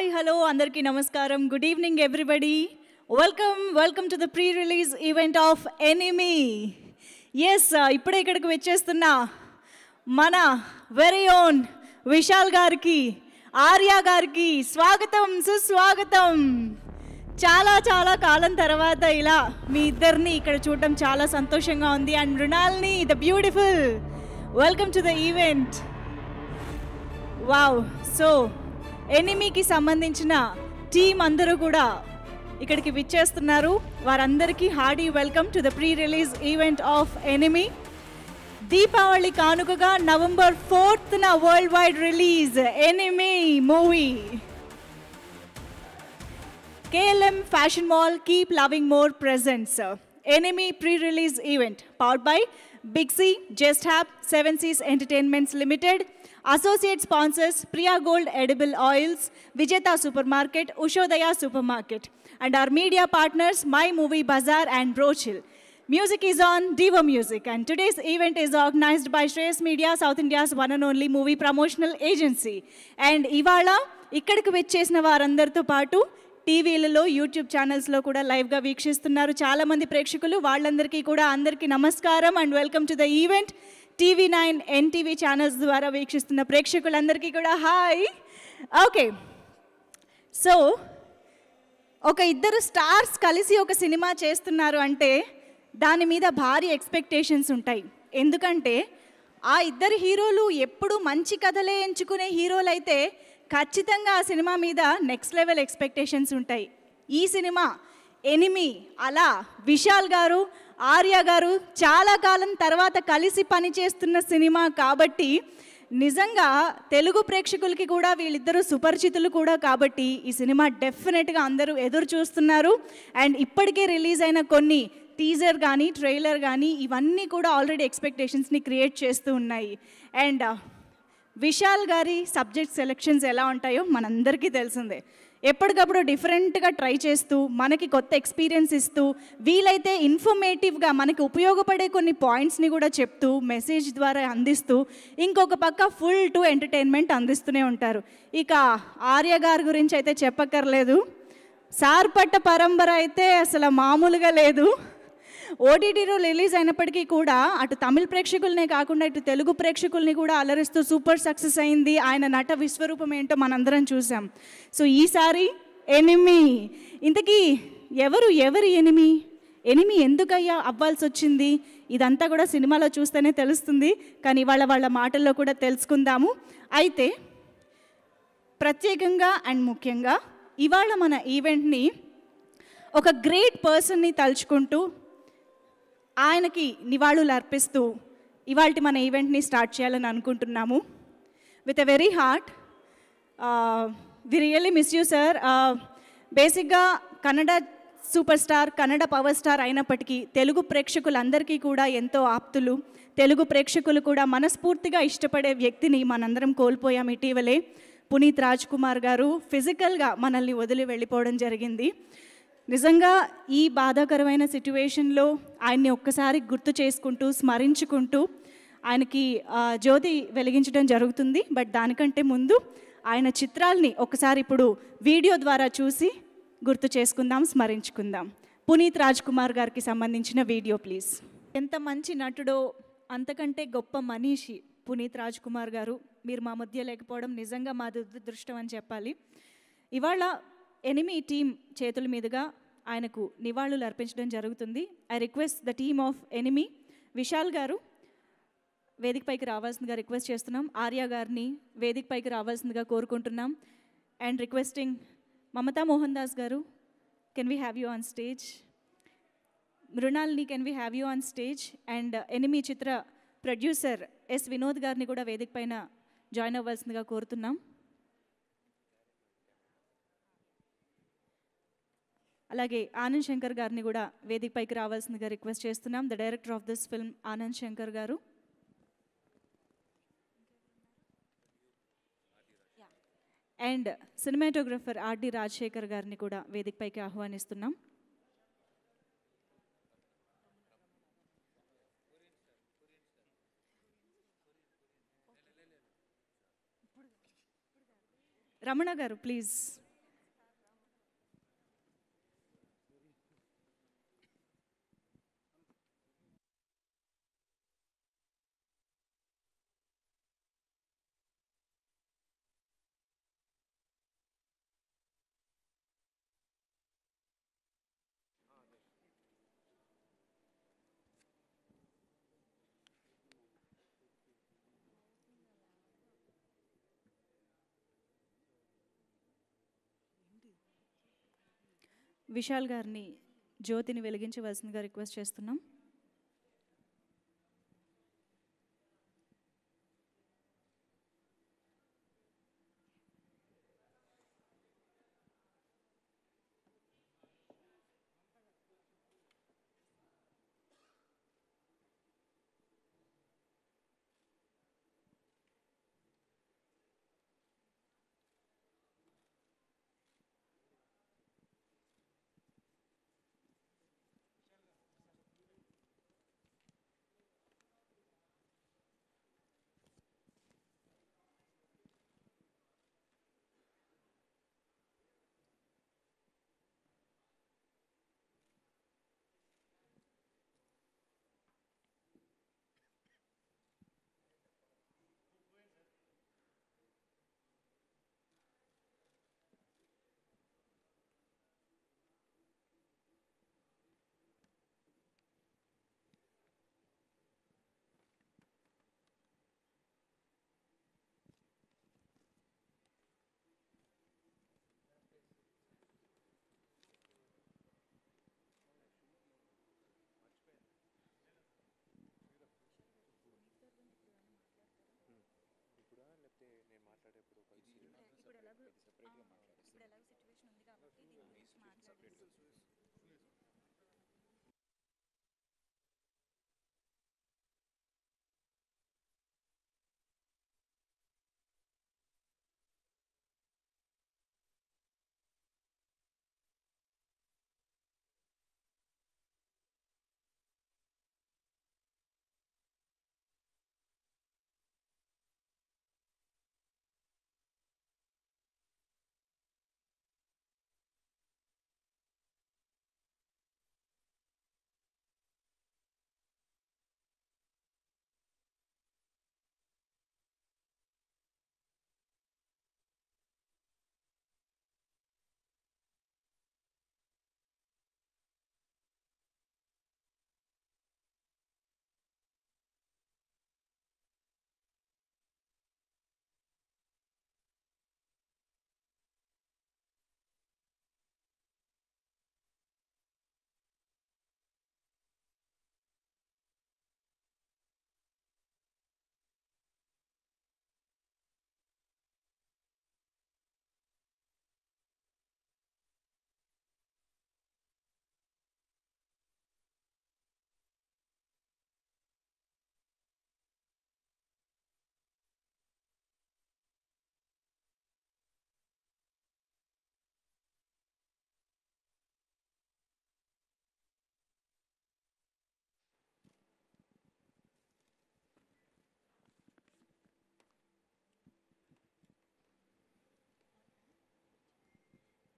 Hi hello అందరికీ నమస్కారం good evening everybody welcome welcome to the pre release event of Enemy ఎస్ ఇప్పుడే ఇక్కడికి వచ్చేస్తున్న మన వెరీ ఓన్ విశాల్ గారికి ఆర్య గారికి స్వాగతం సుస్వాగతం చాలా చాలా కాలం తర్వాత ఇలా మీ ఇద్దరిని ఇక్కడ చూడటం చాలా సంతోషంగా ఉంది and Mrunalini the beautiful welcome to the event wow so ఎనిమికి సంబంధించిన టీం అందరూ కూడా ఇక్కడికి విచ్చేస్తున్నారు వారందరికీ hearty welcome to the pre release event of Enemy Deepavali కానుకగా నవంబర్ ఫోర్త్న world wide release Enemy movie KLM fashion mall keep loving more presents Enemy pre release event powered by BigC జస్ట్ హ్యాప్ seven seas entertainments limited associate sponsors Priya Gold Edible Oils, Vijeta Supermarket, Ushodaya Supermarket, and our media partners My Movie Bazaar and Brochill. Music is on Diva Music, and today's event is organized by Shreyas Media, South India's one and only movie promotional agency. And ఇవాళ ఇక్కడికి వచ్చేసిన వారందరితో పాటు టీవీలలో YouTube ఛానల్స్లో కూడా లైవ్గా వీక్షిస్తున్నారు చాలామంది ప్రేక్షకులు వాళ్ళందరికీ కూడా అందరికీ నమస్కారం and welcome to the event TV nine NTV channels ద్వారా వీక్షిస్తున్న ప్రేక్షకులందరికీ కూడా హాయ్ ఓకే సో ఒక ఇద్దరు స్టార్స్ కలిసి ఒక సినిమా చేస్తున్నారు అంటే దాని మీద భారీ ఎక్స్పెక్టేషన్స్ ఉంటాయి ఎందుకంటే ఆ ఇద్దరు హీరోలు ఎప్పుడు మంచి కథలే ఎంచుకునే హీరోలు అయితే ఖచ్చితంగా ఆ సినిమా మీద నెక్స్ట్ లెవెల్ ఎక్స్పెక్టేషన్స్ ఉంటాయి ఈ సినిమా ఎనిమి అలా విశాల్ గారు ఆర్య గారు చాలా కాలం తర్వాత కలిసి పనిచేస్తున్న సినిమా కాబట్టి నిజంగా తెలుగు ప్రేక్షకులకి కూడా వీళ్ళిద్దరూ సుపరిచితులు కూడా కాబట్టి ఈ సినిమా డెఫినెట్గా అందరూ ఎదురు చూస్తున్నారు అండ్ ఇప్పటికే రిలీజ్ అయిన కొన్ని టీజర్ కానీ ట్రైలర్ కానీ ఇవన్నీ కూడా ఆల్రెడీ ఎక్స్పెక్టేషన్స్ని క్రియేట్ చేస్తూ ఉన్నాయి అండ్ విశాల్ గారి సబ్జెక్ట్ సెలెక్షన్స్ ఎలా ఉంటాయో మనందరికీ తెలిసిందే ఎప్పటికప్పుడు డిఫరెంట్గా ట్రై చేస్తూ మనకి కొత్త ఎక్స్పీరియన్స్ ఇస్తూ వీలైతే ఇన్ఫర్మేటివ్గా మనకి ఉపయోగపడే కొన్ని పాయింట్స్ని కూడా చెప్తూ మెసేజ్ ద్వారా అందిస్తూ ఇంకొక పక్క ఫుల్ టు ఎంటర్టైన్మెంట్ అందిస్తూనే ఉంటారు ఇక ఆర్య గారి గురించి అయితే చెప్పక్కర్లేదు సార్పట్ట పరంపర అయితే అసలు మామూలుగా లేదు ఓటీటీలో రిలీజ్ అయినప్పటికీ కూడా అటు తమిళ ప్రేక్షకులనే కాకుండా ఇటు తెలుగు ప్రేక్షకుల్ని కూడా అలరిస్తూ సూపర్ సక్సెస్ అయింది ఆయన నట విశ్వరూపం ఏంటో మనందరం చూసాం సో ఈసారి ఎనిమి ఇంతకీ ఎవరు ఎవరు ఎనిమి ఎనిమి ఎందుకయ్యా అవ్వాల్సి వచ్చింది ఇదంతా కూడా సినిమాలో చూస్తేనే తెలుస్తుంది కానీ వాళ్ళ వాళ్ళ మాటల్లో కూడా తెలుసుకుందాము అయితే ప్రత్యేకంగా అండ్ ముఖ్యంగా ఇవాళ మన ఈవెంట్ని ఒక గ్రేట్ పర్సన్ని తలుచుకుంటూ ఆయనకి నివాళులు అర్పిస్తూ ఇవాళ మన ఈవెంట్ని స్టార్ట్ చేయాలని అనుకుంటున్నాము with a very heart we really miss you sir బేసిక్గా Kannada super star Kannada power star అయినప్పటికీ తెలుగు ప్రేక్షకులందరికీ కూడా ఎంతో ఆప్తులు తెలుగు ప్రేక్షకులు కూడా మనస్ఫూర్తిగా ఇష్టపడే వ్యక్తిని మనందరం కోల్పోయాం ఇటీవలే పునీత్ రాజ్ కుమార్ గారు ఫిజికల్గా మనల్ని వదిలి వెళ్ళిపోవడం జరిగింది నిజంగా ఈ బాధాకరమైన సిట్యువేషన్లో ఆయన్ని ఒక్కసారి గుర్తు చేసుకుంటూ స్మరించుకుంటూ ఆయనకి జ్యోతి వెలిగించడం జరుగుతుంది బట్ దానికంటే ముందు ఆయన చిత్రాల్ని ఒకసారి ఇప్పుడు వీడియో ద్వారా చూసి గుర్తు చేసుకుందాం స్మరించుకుందాం పునీత్ రాజ్ కుమార్ గారికి సంబంధించిన వీడియో ప్లీజ్ ఎంత మంచి నటుడో అంతకంటే గొప్ప మనిషి పునీత్ రాజ్ కుమార్ గారు మీరు మా మధ్య లేకపోవడం నిజంగా మా దురదృష్టం అని చెప్పాలి ఇవాళ ఎనిమీ టీం చేతుల మీదుగా ఆయనకు నివాళులు అర్పించడం జరుగుతుంది I request the team of Enemy Vishal garu వేదికపైకి రావాల్సిందిగా రిక్వెస్ట్ చేస్తున్నాం ఆర్యా గారిని వేదికపైకి రావాల్సిందిగా కోరుకుంటున్నాం and requesting Mamta Mohandas garu can we have you on stage Mrunalini can we have you on stage and Enemy చిత్ర ప్రొడ్యూసర్ ఎస్ వినోద్ గారిని కూడా వేదిక పైన జాయిన్ అవ్వాల్సిందిగా కోరుతున్నాం అలాగే ఆనంద్ శంకర్ గారిని కూడా వేదికపైకి రావాల్సిందిగా రిక్వెస్ట్ చేస్తున్నాం the director of this film Anand Shankar garu and cinematographer RD Rajasekhar గారిని కూడా వేదికపైకి ఆహ్వానిస్తున్నాం రమణ గారు ప్లీజ్ విశాల్ గారిని జ్యోతిని వెలిగించవలసిందిగా రిక్వెస్ట్ చేస్తున్నాం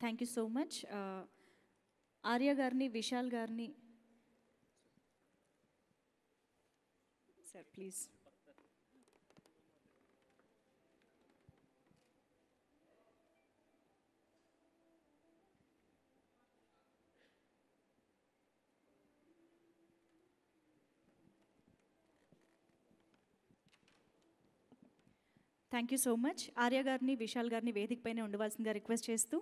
thank you so much Arya గారిని విశాల్ గారిని sir please thank you so much Arya గారిని విశాల్ గారిని వేదిక పైన ఉండవలసిందిగా రిక్వెస్ట్ చేస్తూ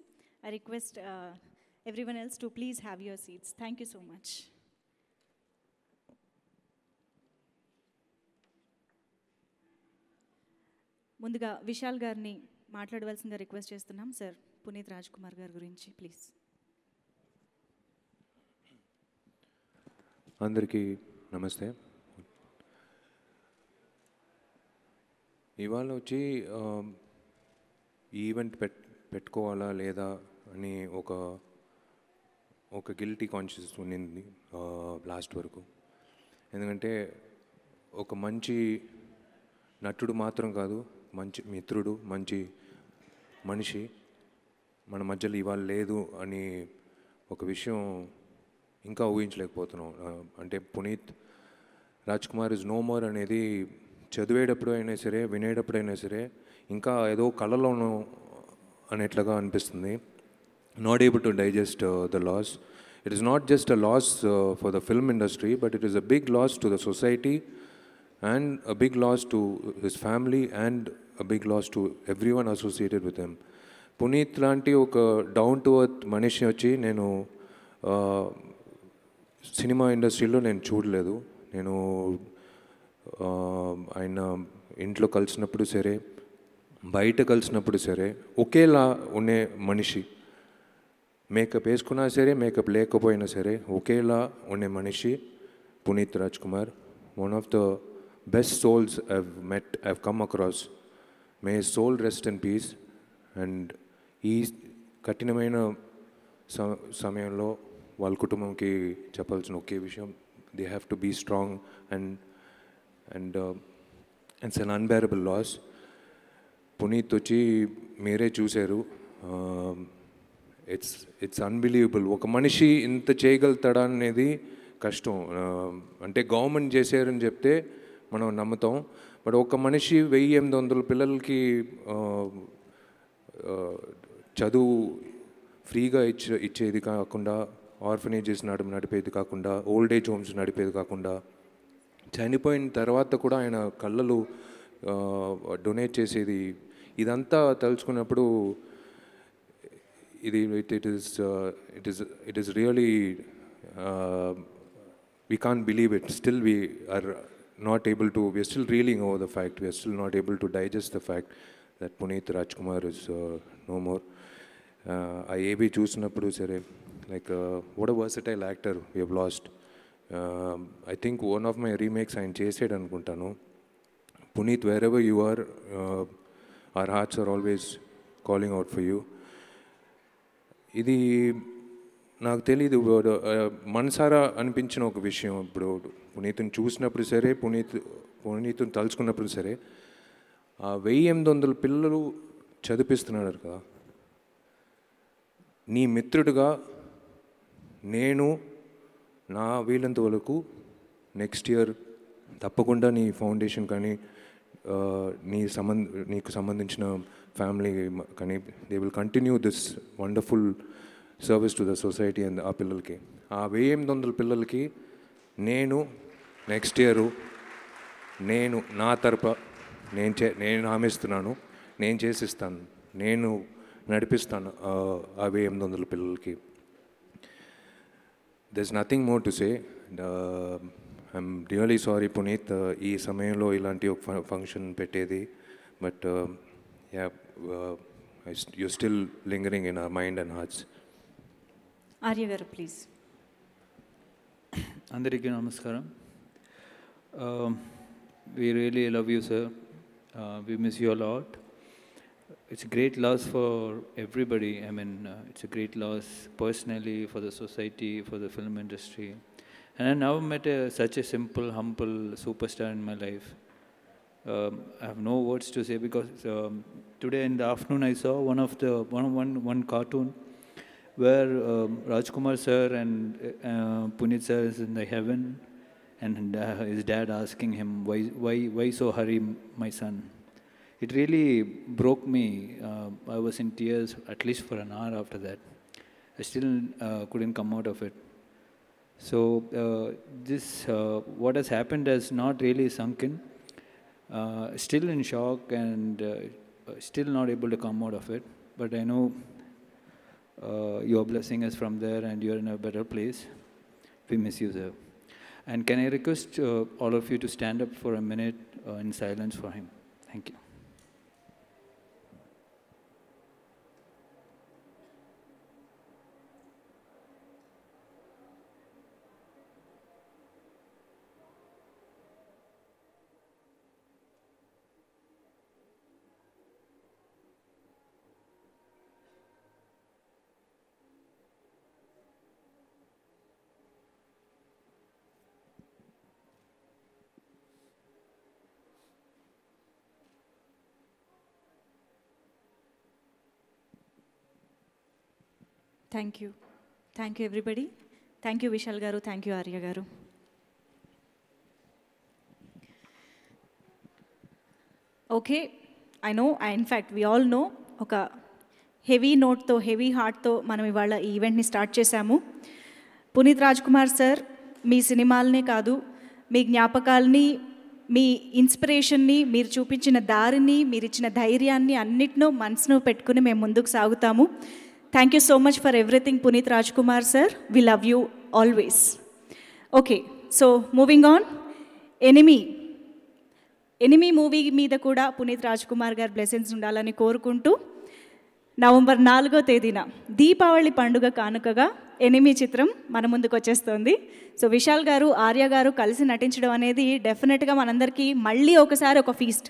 I request uh, else to to have your seats thank you so much ముందుగా విశాల్ గారిని మాట్లాడవలసిందిగా రిక్వెస్ట్ చేస్తున్నాం సార్ పునీత్ రాజ్ కుమార్ గారి గురించి ప్లీజ్ అందరికీ నమస్తే ఇవాళ వచ్చి ఈవెంట్ పెట్ పెట్టుకోవాలా లేదా అని ఒక ఒక గిల్టీ కాన్షియస్ ఉండింది లాస్ట్ వరకు ఎందుకంటే ఒక మంచి నటుడు మాత్రం కాదు మంచి మిత్రుడు మంచి మనిషి మన మధ్యలో ఇవాళ లేదు అని ఒక విషయం ఇంకా ఊహించలేకపోతున్నాం అంటే Puneeth Rajkumar is no more అనేది చదివేటప్పుడు అయినా సరే వినేటప్పుడైనా సరే ఇంకా ఏదో కళలోనూ అనేట్లుగా అనిపిస్తుంది not able to digest uh, the loss. It is not just a loss uh, for the film industry, but it is a big loss to the society and a big loss to his family and a big loss to everyone associated with him. Puneeth లాంటి ఒక down to earth మనిషి వచ్చి నేను cinema ఇండస్ట్రీలో నేను చూడలేదు నేను ఆయన ఇంట్లో కలిసినప్పుడు సరే బయట కలిసినప్పుడు సరే ఒకేలా ఉండే మనిషి మేకప్ వేసుకున్నా సరే మేకప్ లేకపోయినా సరే ఒకేలా ఉండే మనిషి Puneeth Rajkumar one of the best souls I've met I've come across may soul rest and peace and ఈ కఠినమైన సమయంలో వాళ్ళ కుటుంబంకి చెప్పాల్సిన ఒకే విషయం they have to be strong and and it's un unbearable loss Puneeth వచ్చి మీరే చూశారు ఇట్స్ ఇట్స్ అన్బిలీవబుల్ ఒక మనిషి ఇంత చేయగలుగుతాడా అనేది కష్టం అంటే గవర్నమెంట్ చేశారని చెప్తే మనం నమ్ముతాం బట్ ఒక మనిషి వెయ్యి ఎనిమిది వందల పిల్లలకి చదువు ఫ్రీగా ఇచ్చే ఇచ్చేది కాకుండా ఆర్ఫనేజెస్ నడి నడిపేది కాకుండా ఓల్డ్ ఏజ్ హోమ్స్ నడిపేది కాకుండా చనిపోయిన తర్వాత కూడా ఆయన కళ్ళలు డొనేట్ చేసేది ఇదంతా తలుచుకున్నప్పుడు it is uh, it is it is really uh, we can't believe it still we are not able to we are still reeling over the fact we are still not able to digest the fact that puneet rajkumar is uh, no more uh, i ab an producer like what a versatile actor we have lost um, i think one of my remakes i chased anukuntanu puneet wherever you are our hearts are always calling out for you ఇది నాకు తెలీదు మనసారా అనిపించిన ఒక విషయం ఇప్పుడు పునీతుని చూసినప్పుడు సరే పునీత్ పునీతుని తలుచుకున్నప్పుడు సరే ఆ వెయ్యి ఎనిమిది వందల పిల్లలు చదివిస్తున్నాడు కదా నీ మిత్రుడుగా నేను నా వీలంత వరకు నెక్స్ట్ ఇయర్ తప్పకుండా నీ ఫౌండేషన్ కానీ నీ సంబంధ నీకు సంబంధించిన ఫ్యామిలీ కానీ they will continue this wonderful service to the society and ఆ పిల్లలకి ఆ వెయ్యి ఎనిమిది వందల పిల్లలకి నేను నెక్స్ట్ ఇయరు నేను నా తరపు నేను చే నేను హామీస్తున్నాను నేను చేసిస్తాను నేను నడిపిస్తాను ఆ వెయ్యి ఎనిమిది వందల పిల్లలకి there's nothing more to say I'm really sorry Puneeth ఈ సమయంలో ఇలాంటి ఒక ఫంక్షన్ పెట్టేది but yeah uh, Uh, you're still lingering in our mind and hearts. Arya Garu, please. అందరికీ namaskaram. Um, we really love you, sir. Uh, we miss you a lot. It's a great loss for everybody. I mean, uh, it's a great loss personally for the society, for the film industry. And I never met a, such a simple, humble superstar in my life um, I have no words to say because um, today in the afternoon I saw one of the one one one cartoon where um, Rajkumar sir and uh, Punit sir is in the heaven, and uh, his dad asking him why why why so hurry my son. It really broke me. Uh, I was in tears at least for an hour after that. I still uh, couldn't come out of it. So uh, this uh, what has happened has not really sunk in uh, still in shock and uh, still not able to come out of it. But I know uh, your blessing is from there and you're in a better place. We miss you, sir. And can I request uh, all of you to stand up for a minute uh, in silence for him? Thank you. Thank you thank you everybody thank you Vishal garu thank you Arya garu okay I know I in fact we all know ఒక heavy నోట్తో heavy హార్ట్తో మనం ఇవాళ ఈ ఈవెంట్ని start చేశాము Puneeth Rajkumar sir మీ సినిమాలనే కాదు మీ జ్ఞాపకాలని మీ ఇన్స్పిరేషన్ని మీరు చూపించిన దారిని మీరు ఇచ్చిన ధైర్యాన్ని అన్నిటినో మనసును పెట్టుకుని మేము ముందుకు సాగుతాము thank you so much for everything Puneeth Rajkumar sir we love you always okay so moving on Enemy Enemy movie మీద కూడా పునీత్ రాజ్ కుమార్ గారు బ్లెసింగ్స్ ఉండాలని కోరుకుంటూ నవంబర్ నాలుగో తేదీన దీపావళి పండుగ కానుకగా ఎనిమి చిత్రం మన ముందుకు వచ్చేస్తోంది సో విశాల్ గారు ఆర్య గారు కలిసి నటించడం అనేది డెఫినెట్గా మనందరికీ మళ్ళీ ఒకసారి ఒక ఫీస్ట్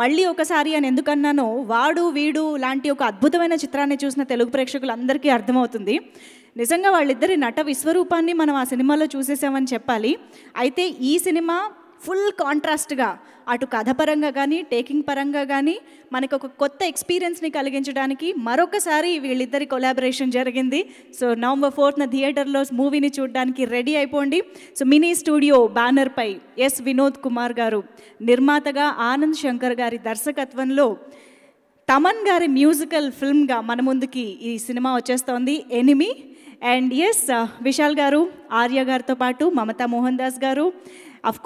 మళ్ళీ ఒకసారి అని ఎందుకన్నానో వాడు వీడు లాంటి ఒక అద్భుతమైన చిత్రాన్ని చూసిన తెలుగు ప్రేక్షకులందరికీ అర్థమవుతుంది నిజంగా వాళ్ళిద్దరి నట విశ్వరూపాన్ని మనం ఆ సినిమాలో చూసేసామని చెప్పాలి అయితే ఈ సినిమా ఫుల్ కాంట్రాస్ట్గా అటు కథపరంగా కానీ టేకింగ్ పరంగా కానీ మనకు ఒక కొత్త ఎక్స్పీరియన్స్ని కలిగించడానికి మరొకసారి వీళ్ళిద్దరి కొలాబరేషన్ జరిగింది సో నవంబర్ ఫోర్త్న థియేటర్లో మూవీని చూడడానికి రెడీ అయిపోండి సో మినీ స్టూడియో బ్యానర్పై ఎస్ వినోద్ కుమార్ గారు నిర్మాతగా ఆనంద్ శంకర్ గారి దర్శకత్వంలో తమన్ గారి మ్యూజికల్ ఫిల్మ్గా మన ముందుకి ఈ సినిమా వచ్చేస్తోంది ఎనిమి అండ్ ఎస్ విశాల్ గారు ఆర్య గారితో పాటు మమతా మోహన్ దాస్ గారు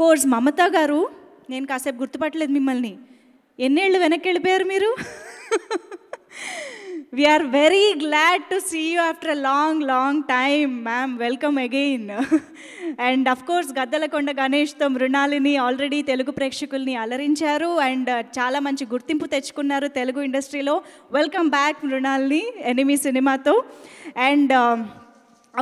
కోర్స్ మమత గారు నేను కాసేపు గుర్తుపట్టలేదు మిమ్మల్ని ఎన్నేళ్ళు వెనక్కి వెళ్ళిపోయారు మీరు we're very glad to see you after a long long time ma'am welcome again and of course Gaddalakonda గణేష్తో మృణాలిని ఆల్రెడీ తెలుగు ప్రేక్షకుల్ని అలరించారు అండ్ uh, చాలా మంచి గుర్తింపు తెచ్చుకున్నారు తెలుగు ఇండస్ట్రీలో వెల్కమ్ బ్యాక్ మృణాలిని ఎనిమీ సినిమాతో and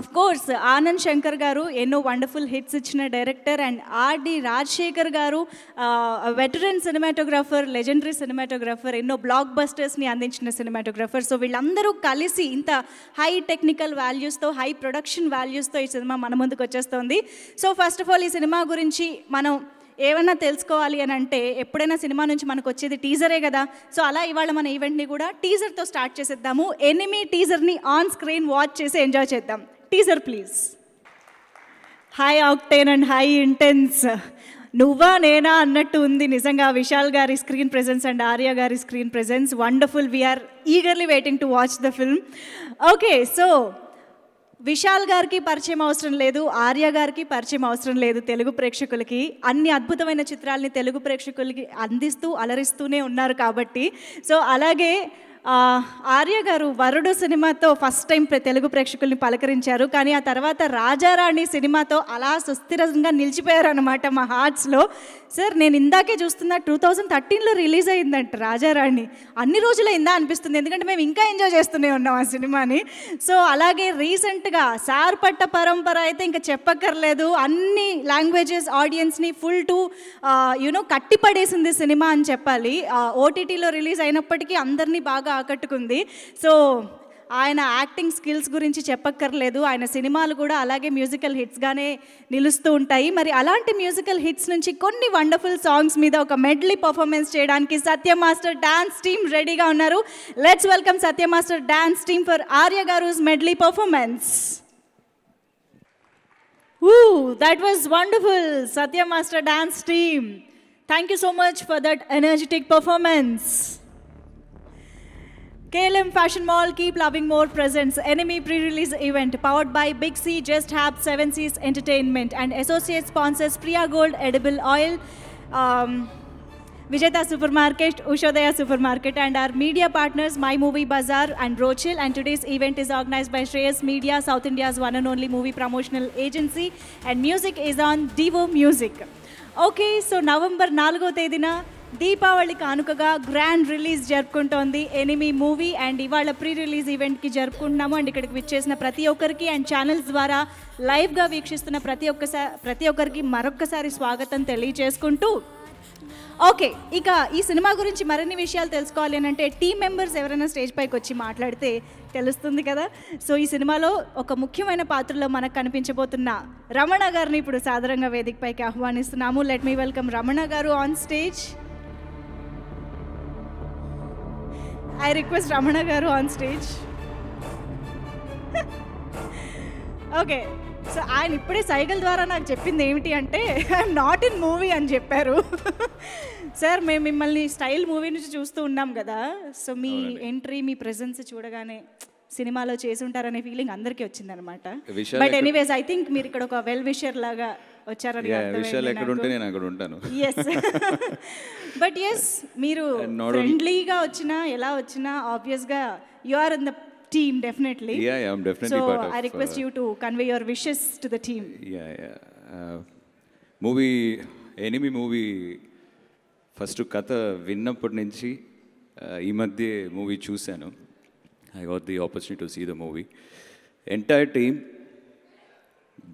of course Anand Shankar garu ఎన్నో వండర్ఫుల్ హిట్స్ ఇచ్చిన director and R D Rajasekhar garu veteran cinematographer legendary cinematographer ఎన్నో బ్లాక్ బస్టర్స్ని అందించిన సినిమాటోగ్రాఫర్ సో వీళ్ళందరూ కలిసి ఇంత హై టెక్నికల్ వాల్యూస్తో హై ప్రొడక్షన్ వాల్యూస్తో ఈ సినిమా మన ముందుకు వచ్చేస్తుంది సో ఫస్ట్ ఆఫ్ ఆల్ ఈ సినిమా గురించి మనం ఏమన్నా తెలుసుకోవాలి అని అంటే ఎప్పుడైనా సినిమా నుంచి మనకు వచ్చేది టీజరే కదా సో అలా ఇవాళ మన ఈవెంట్ని కూడా టీజర్తో స్టార్ట్ చేసేద్దాము ఎనిమీ టీజర్ని ఆన్ స్క్రీన్ వాచ్ చేసి ఎంజాయ్ చేద్దాం teaser please high octane and high intense నువ్వా నేనా అన్నట్టు ఉంది నిజంగా విశాల్ గారి స్క్రీన్ ప్రెజెన్స్ అండ్ ఆర్య గారి screen presence wonderful we're eagerly waiting to watch the film okay so Vishal గారికి పరిచయం అవసరం లేదు ఆర్య గారికి పరిచయం అవసరం లేదు తెలుగు ప్రేక్షకులకి అన్ని అద్భుతమైన చిత్రాలని తెలుగు ప్రేక్షకులకి అందిస్తూ అలరిస్తూనే ఉన్నారు కాబట్టి సో అలాగే ఆర్య గారు వరుడు సినిమాతో ఫస్ట్ టైం తెలుగు ప్రేక్షకుల్ని పలకరించారు కానీ ఆ తర్వాత రాజారాణి సినిమాతో అలా సుస్థిరంగా నిలిచిపోయారు అనమాట మా హార్ట్స్లో సార్ నేను ఇందాకే చూస్తున్న టూ థౌజండ్ థర్టీన్లో రిలీజ్ అయిందంట రాజారాణి అన్ని రోజులైందా అనిపిస్తుంది ఎందుకంటే మేము ఇంకా ఎంజాయ్ చేస్తూనే ఉన్నాం ఆ సినిమాని సో అలాగే రీసెంట్గా సార్ పట్ట పరంపర అయితే ఇంకా చెప్పక్కర్లేదు అన్ని లాంగ్వేజెస్ ఆడియన్స్ని ఫుల్ టు యూనో కట్టిపడేసింది సినిమా అని చెప్పాలి ఓటీటీలో రిలీజ్ అయినప్పటికీ అందరినీ బాగా ఆకట్టుకుంది సో ఆయన యాక్టింగ్ స్కిల్స్ గురించి చెప్పక్కర్లేదు ఆయన సినిమాలు కూడా అలాగే మ్యూజికల్ హిట్స్గానే నిలుస్తూ ఉంటాయి మరి అలాంటి మ్యూజికల్ హిట్స్ నుంచి కొన్ని వండర్ఫుల్ సాంగ్స్ మీద ఒక మెడ్లీ పర్ఫార్మెన్స్ చేయడానికి సత్య మాస్టర్ డాన్స్ టీమ్ రెడీగా ఉన్నారు let's welcome Satya master dance team for Arya గారుస్ మెడ్లీ పర్ఫార్మెన్స్ ఊ that was wonderful Satya master dance team thank you so much for that energetic performance KLM Fashion Mall Keep Loving More presents Enemy pre-release event powered by Big C, Just Hab, Seven Seas Entertainment and associate sponsors Priya Gold, Edible Oil, um, Vijeta Supermarket, Ushodaya Supermarket and our media partners My Movie Bazaar and Rochil and today's event is organized by Shreyas Media, South India's one and only movie promotional agency and music is on Devo Music. Okay, so November 4th Deepavali కానుకగా grand release జరుపుకుంటోంది Enemy movie and ఇవాళ pre release ఈవెంట్కి జరుపుకుంటున్నాము and ఇక్కడికి విచ్చేసిన ప్రతి ఒక్కరికి and channels ద్వారా లైవ్గా వీక్షిస్తున్న ప్రతి ఒక్కసారి ప్రతి ఒక్కరికి మరొక్కసారి స్వాగతం తెలియజేసుకుంటూ ఓకే ఇక ఈ సినిమా గురించి మరిన్ని విషయాలు తెలుసుకోవాలి అని అంటే టీమ్ మెంబర్స్ ఎవరైనా స్టేజ్ పైకి వచ్చి మాట్లాడితే తెలుస్తుంది కదా సో ఈ సినిమాలో ఒక ముఖ్యమైన పాత్రలో మనకు కనిపించబోతున్న రమణ గారిని ఇప్పుడు సాధారణంగా వేదికపైకి ఆహ్వానిస్తున్నాము let me welcome Ramana garu on stage I request Ramana garu on stage okay so ఆయన ఇప్పుడే సైకిల్ ద్వారా నాకు చెప్పింది ఏమిటి అంటే ఐఎమ్ నాట్ ఇన్ మూవీ అని చెప్పారు సార్ మేము మిమ్మల్ని స్టైల్ మూవీ నుంచి చూస్తూ ఉన్నాం కదా సో మీ ఎంట్రీ మీ ప్రెజెన్స్ చూడగానే సినిమాలో చేసి ఉంటారనే ఫీలింగ్ అందరికీ వచ్చిందనమాట బట్ ఎనీవేస్ ఐ థింక్ మీరు ఇక్కడ ఒక వెల్ విషర్ లాగా వచ్చారని విషయాలు ఎక్కడ ఉంటే నేను అక్కడ ఉంటాను ఎస్ బట్ ఎస్ మీరు ఫ్రెండ్లీగా వచ్చినా ఎలా వచ్చినా ఆబ్వియస్గా you are in the team definitely yeah, yeah i'm definitely so part of, i request uh, you to convey your wishes to the team yeah movie Enemy movie first కథ విన్నప్పటి నుంచి uh, ఈ మధ్య మూవీ చూశాను I got the opportunity to see the movie entire team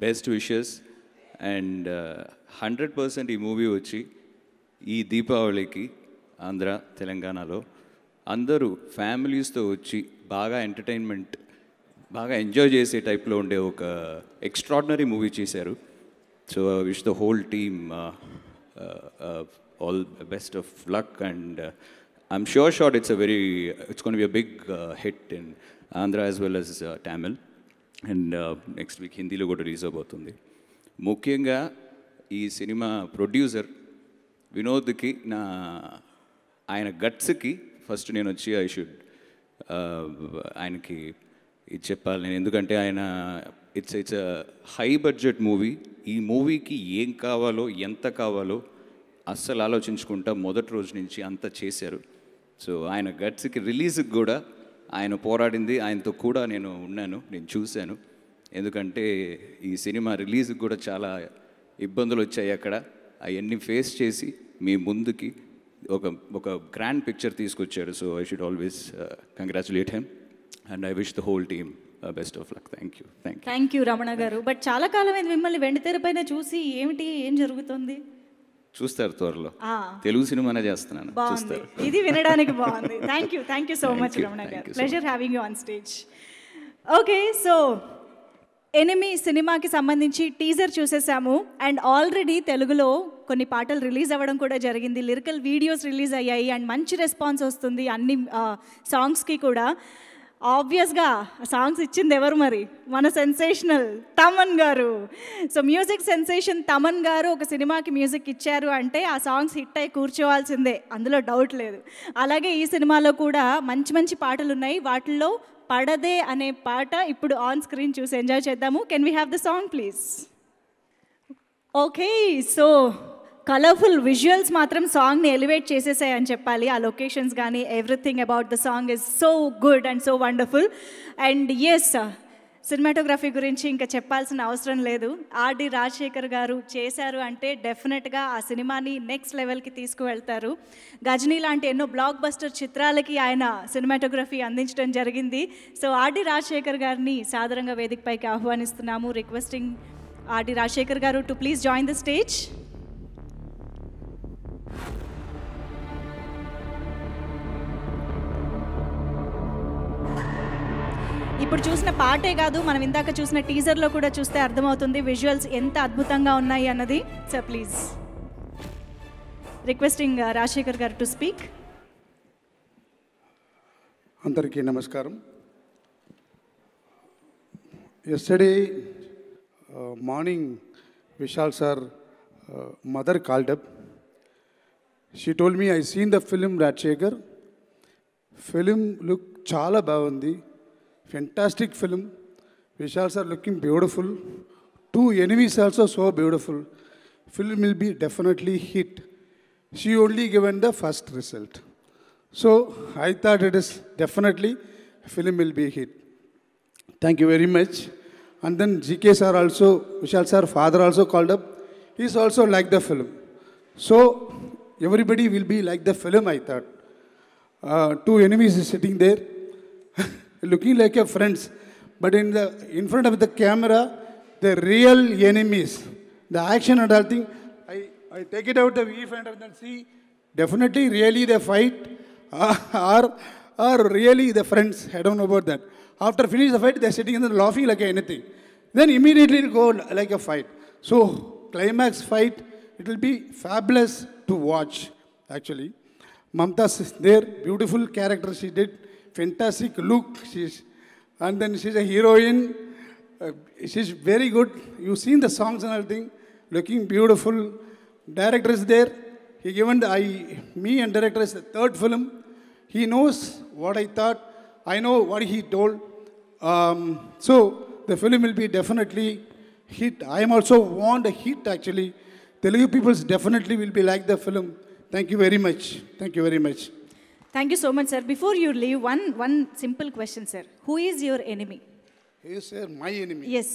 best wishes and hundred percent ఈ movie వచ్చి ఈ దీపావళికి ఆంధ్ర తెలంగాణలో అందరూ ఫ్యామిలీస్తో వచ్చి బాగా ఎంటర్టైన్మెంట్ బాగా ఎంజాయ్ చేసే టైప్లో ఉండే ఒక ఎక్స్ట్రాడినరీ మూవీ చేశారు so wish the whole team all best of luck and I'm sure shot it's a very it's gonna be a big hit in Andhra as well as Tamil and next week హిందీలో కూడా release అవబోతుంది ముఖ్యంగా ఈ cinema producer వినోద్కి నా ఆయన గట్స్కి first నేను వచ్చి I should ఆయనకి ఇది చెప్పాలి నేను ఎందుకంటే ఆయన it's it's high budget movie ఈ మూవీకి ఏం కావాలో ఎంత కావాలో అస్సలు ఆలోచించుకుంటా మొదటి రోజు నుంచి అంత చేశారు సో ఆయన గట్స్కి రిలీజ్కి కూడా ఆయన పోరాడింది ఆయనతో కూడా నేను ఉన్నాను నేను చూశాను ఎందుకంటే ఈ సినిమా రిలీజ్కి కూడా చాలా ఇబ్బందులు వచ్చాయి అక్కడ అవన్నీ ఫేస్ చేసి మీ ముందుకి ఒక ఒక గ్రాండ్ పిక్చర్ తీసుకొచ్చాడు so I should always congratulate him and I wish the whole team best of luck thank you thank thank you Ramana garu but చాలా కాలమైంది మిమ్మల్ని వెండితెర పైన చూసి ఏమిటి ఏం జరుగుతుంది చూస్తారు త్వరలో తెలుగు సినిమా చేస్తున్నాను చూస్తారు ఇది వినడానికి బాగుంది thank you thank you so much Ramana garu pleasure having you on stage okay so Enemy సినిమాకి సంబంధించి టీజర్ చూసేసాము అండ్ ఆల్రెడీ తెలుగులో కొన్ని పాటలు రిలీజ్ అవ్వడం కూడా జరిగింది లిరికల్ వీడియోస్ రిలీజ్ అయ్యాయి అండ్ మంచి రెస్పాన్స్ వస్తుంది అన్ని సాంగ్స్కి కూడా ఆబ్వియస్గా సాంగ్స్ ఇచ్చింది ఎవరు మరి మన సెన్సేషనల్ తమన్ గారు సో మ్యూజిక్ సెన్సేషన్ తమన్ గారు ఒక సినిమాకి మ్యూజిక్ ఇచ్చారు అంటే ఆ సాంగ్స్ హిట్ అయి కూర్చోవాల్సిందే అందులో డౌట్ లేదు అలాగే ఈ సినిమాలో కూడా మంచి మంచి పాటలు ఉన్నాయి వాటిల్లో పడదే అనే పాట ఇప్పుడు ఆన్ స్క్రీన్ చూసి ఎంజాయ్ చేద్దాము can we have the song please okay so colourful visuals మాత్రం సాంగ్ని ఎలివేట్ చేసేసాయని చెప్పాలి ఆ లొకేషన్స్ కానీ everything about the song is so good and so wonderful and ఎస్ సినిమాటోగ్రఫీ గురించి ఇంకా చెప్పాల్సిన అవసరం లేదు ఆర్డి రాజశేఖర్ గారు చేశారు అంటే డెఫినెట్గా ఆ సినిమాని నెక్స్ట్ లెవెల్కి తీసుకువెళ్తారు గజనీ లాంటి ఎన్నో బ్లాక్ బస్టర్ చిత్రాలకి ఆయన సినిమాటోగ్రఫీ అందించడం జరిగింది సో ఆర్డి రాజశేఖర్ గారిని సాధారణంగా వేదికపైకి ఆహ్వానిస్తున్నాము requesting R D Rajasekhar garu to please join the stage ఇప్పుడు చూసిన పాటే కాదు మనం ఇందాక చూసిన టీజర్లో కూడా చూస్తే అర్థమవుతుంది విజువల్స్ ఎంత అద్భుతంగా ఉన్నాయి అన్నది sir please requesting Rajasekhar garu to speak అందరికీ నమస్కారం yesterday morning Vishal sir mother called up she told me I seen the film Rajasekhar film look చాలా బాగుంది Fantastic film. Vishal sir looking beautiful. Two enemies also so beautiful. Film will be definitely hit. She only given the first result. So I thought it is definitely film will be hit. Thank you very much. And then GK sir also, Vishal sir father also called up. He is also like the film. So everybody will be like the film I thought. Uh, two enemies is sitting there. looking like a friends. But in, the, in front of the camera, the real enemies, the action and all thing, I, I take it out of if and then see, definitely really they fight are are really the friends. I don't know about that. After finish the fight, they're sitting and laughing like anything. Then immediately it go like a fight. So climax fight, it will be fabulous to watch actually. Mamta is there, beautiful character she did fantastic look. She's, and then she's a heroine. Uh, she's very good. You've seen the songs and everything. Looking beautiful. Director is there. He given the, I, me and director is the third film. He knows what I thought. I know what he told. Um, so the film will be definitely hit. I am also want a hit actually. Telugu people definitely will be like the film. Thank you very much. Thank you very much. Thank you so much sir before you leave one one simple question sir who is your enemy Yes, sir, my enemy. Yes.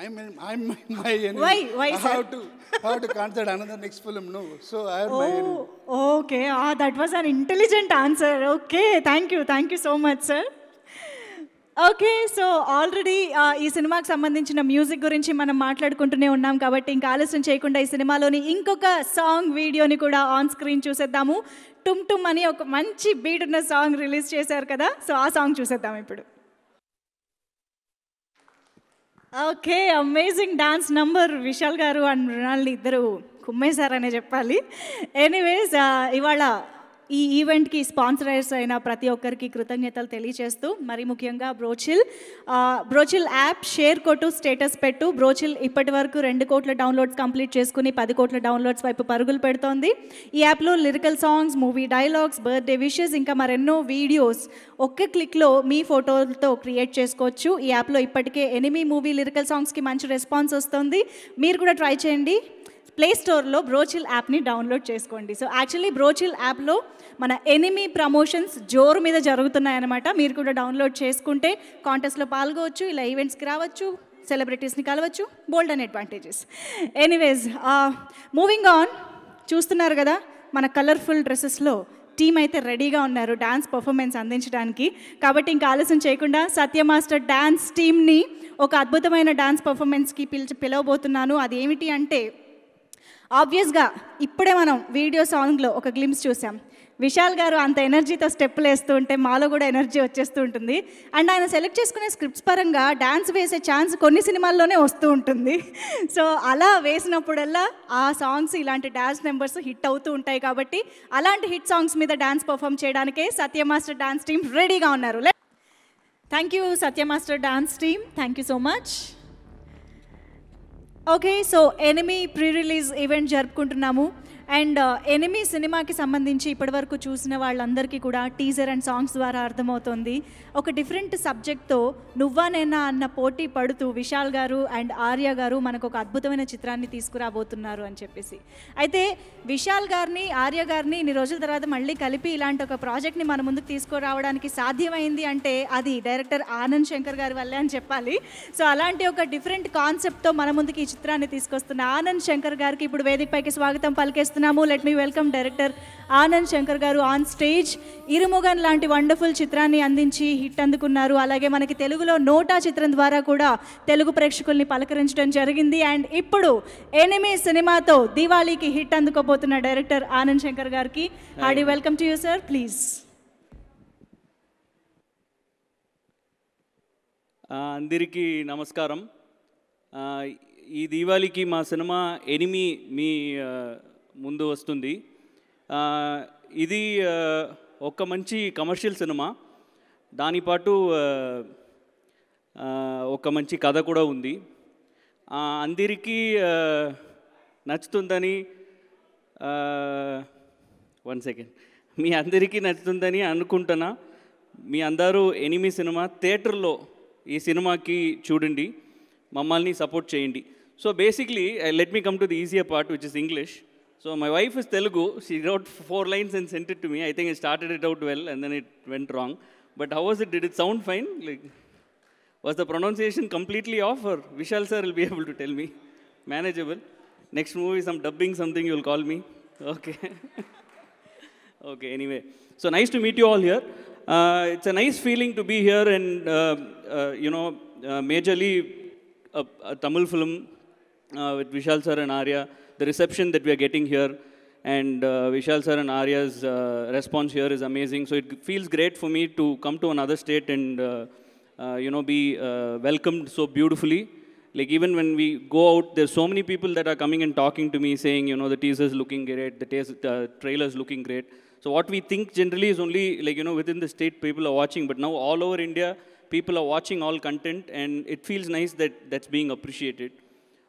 I'm, an, I'm my, my enemy. Why? Why, sir? How to, how to concert another next film, no. So, I am oh, my enemy. Okay, ah, that was an intelligent answer. Okay, thank you, thank you so much, sir. Okay so already ఈ సినిమాకి సంబంధించిన music గురించి మనం మాట్లాడుకుంటూనే ఉన్నాం కాబట్టి ఇంకా ఆలస్యం చేయకుండా ఈ సినిమాలోని ఇంకొక సాంగ్ వీడియోని కూడా ఆన్ స్క్రీన్ చూసేద్దాము టుమ్ టుమ్ అని ఒక మంచి బీట్ ఉన్న సాంగ్ రిలీజ్ చేశారు కదా సో ఆ సాంగ్ చూసేద్దాం ఇప్పుడు okay amazing dance number Vishal garu and మృణాల్ని ఇద్దరు కుమ్మేశారనే చెప్పాలి ఎనీవేస్ ఇవాళ ఈ ఈవెంట్కి స్పాన్సరైర్స్ అయిన ప్రతి ఒక్కరికి కృతజ్ఞతలు తెలియజేస్తూ మరి ముఖ్యంగా బ్రోచిల్ బ్రోచిల్ యాప్ షేర్ కొట్టు స్టేటస్ పెట్టు బ్రోచిల్ ఇప్పటి వరకు రెండు కోట్ల డౌన్లోడ్స్ కంప్లీట్ చేసుకుని పది కోట్ల డౌన్లోడ్స్ వైపు పరుగులు పెడుతోంది ఈ యాప్లో lyrical songs movie dialogues birthday wishes ఇంకా మరెన్నో వీడియోస్ ఒక్క క్లిక్లో మీ ఫోటోలతో క్రియేట్ చేసుకోవచ్చు ఈ యాప్లో ఇప్పటికే ఎనిమి మూవీ లిరికల్ సాంగ్స్కి మంచి రెస్పాన్స్ వస్తుంది మీరు కూడా ట్రై చేయండి ప్లే స్టోర్లో బ్రోచిల్ యాప్ని డౌన్లోడ్ చేసుకోండి సో యాక్చువల్లీ బ్రోచిల్ యాప్లో మన ఎనిమీ ప్రమోషన్స్ జోరు మీద జరుగుతున్నాయన్నమాట మీరు కూడా డౌన్లోడ్ చేసుకుంటే కాంటెస్ట్లో పాల్గొవచ్చు ఇలా ఈవెంట్స్కి రావచ్చు సెలబ్రిటీస్ని కలవచ్చు bold and advantages anyways moving on చూస్తున్నారు కదా మన కలర్ఫుల్ డ్రెస్సెస్లో టీం అయితే రెడీగా ఉన్నారు డాన్స్ పర్ఫార్మెన్స్ అందించడానికి కాబట్టి ఇంకా ఆలస్యం చేయకుండా సత్య మాస్టర్ డ్యాన్స్ టీమ్ని ఒక అద్భుతమైన డ్యాన్స్ పర్ఫార్మెన్స్కి పిలిచి పిలవబోతున్నాను అదేమిటి అంటే ఆబ్వియస్గా ఇప్పుడే మనం వీడియో సాంగ్లో ఒక గ్లిమ్స్ చూసాం విశాల్ గారు అంత ఎనర్జీతో స్టెప్పులు వేస్తూ ఉంటే మాలో కూడా ఎనర్జీ వచ్చేస్తూ ఉంటుంది అండ్ ఆయన సెలెక్ట్ చేసుకునే స్క్రిప్ట్స్ పరంగా డ్యాన్స్ వేసే ఛాన్స్ కొన్ని సినిమాల్లోనే వస్తూ ఉంటుంది సో అలా వేసినప్పుడల్లా ఆ సాంగ్స్ ఇలాంటి డ్యాన్స్ నెంబర్స్ హిట్ అవుతూ ఉంటాయి కాబట్టి అలాంటి హిట్ సాంగ్స్ మీద డ్యాన్స్ పర్ఫామ్ చేయడానికే సత్యమాస్టర్ డ్యాన్స్ టీం రెడీగా ఉన్నారు thank you Satya master dance team thank you so much Okay, so enemy pre-release event jarpkuntunamu. And enemy uh, సినిమాకి సంబంధించి ఇప్పటివరకు చూసిన వాళ్ళందరికీ కూడా టీజర్ అండ్ సాంగ్స్ ద్వారా అర్థమవుతుంది ఒక డిఫరెంట్ సబ్జెక్ట్తో నువ్వా నేనా అన్న పోటీ పడుతూ విశాల్ గారు అండ్ ఆర్య గారు మనకు ఒక అద్భుతమైన చిత్రాన్ని తీసుకురాబోతున్నారు అని చెప్పేసి అయితే విశాల్ గారిని ఆర్య గారిని ఇన్ని రోజుల తర్వాత మళ్ళీ కలిపి ఇలాంటి ఒక ప్రాజెక్ట్ని మన ముందుకు తీసుకురావడానికి సాధ్యమైంది అంటే అది డైరెక్టర్ ఆనంద్ శంకర్ గారి వల్లే అని చెప్పాలి సో అలాంటి ఒక డిఫరెంట్ కాన్సెప్ట్తో మన ముందుకు ఈ చిత్రాన్ని తీసుకొస్తున్న ఆనంద్ శంకర్ గారికి ఇప్పుడు వేదికపైకి స్వాగతం పలికేస్తున్నారు చేస్తున్నాము let me welcome director Anand Shankar garu on stage ఇరుముగన్ లాంటి వండర్ఫుల్ చిత్రాన్ని అందించి హిట్ అందుకున్నారు అలాగే మనకి తెలుగులో నోటా చిత్రం ద్వారా కూడా తెలుగు ప్రేక్షకుల్ని పలకరించడం జరిగింది అండ్ ఇప్పుడు ఎనిమి సినిమాతో దివాళీకి హిట్ అందుకోబోతున్న డైరెక్టర్ ఆనంద్ శంకర్ గారికి hearty welcome to you sir please అందరికీ నమస్కారం ఈ దీవాళికి మా సినిమా ఎనిమి మీ ముందు వస్తుంది ఇది ఒక మంచి కమర్షియల్ సినిమా దానిపాటు ఒక మంచి కథ కూడా ఉంది అందరికీ నచ్చుతుందని వన్ సెకండ్ మీ అందరికీ నచ్చుతుందని అనుకుంటున్నా మీ అందరూ ఎనిమి సినిమా థియేటర్లో ఈ సినిమాకి చూడండి మమ్మల్ని సపోర్ట్ చేయండి so basically let me come to the a part which is English So my wife is Telugu. She wrote four lines and sent it to me. I think I started it out well and then it went wrong. But how was it? Did it sound fine? Like, was the pronunciation completely off or Vishal sir will be able to tell me? Manageable. Next movie, some dubbing something you'll call me. Okay. okay, anyway. So nice to meet you all here. Uh, it's a nice feeling to be here and, uh, uh, you know, uh, majorly a, uh, a, uh, Tamil film with Vishal sir and Arya the reception that we are getting here and uh, Vishal sir and Arya's uh, response here is amazing. So it feels great for me to come to another state and uh, uh you know be uh, welcomed so beautifully. Like even when we go out, there's so many people that are coming and talking to me saying, you know, the teaser's looking great, the teaser, trailer's looking great. So what we think generally is only like, you know, within the state people are watching, but now all over India, people are watching all content and it feels nice that that's being appreciated.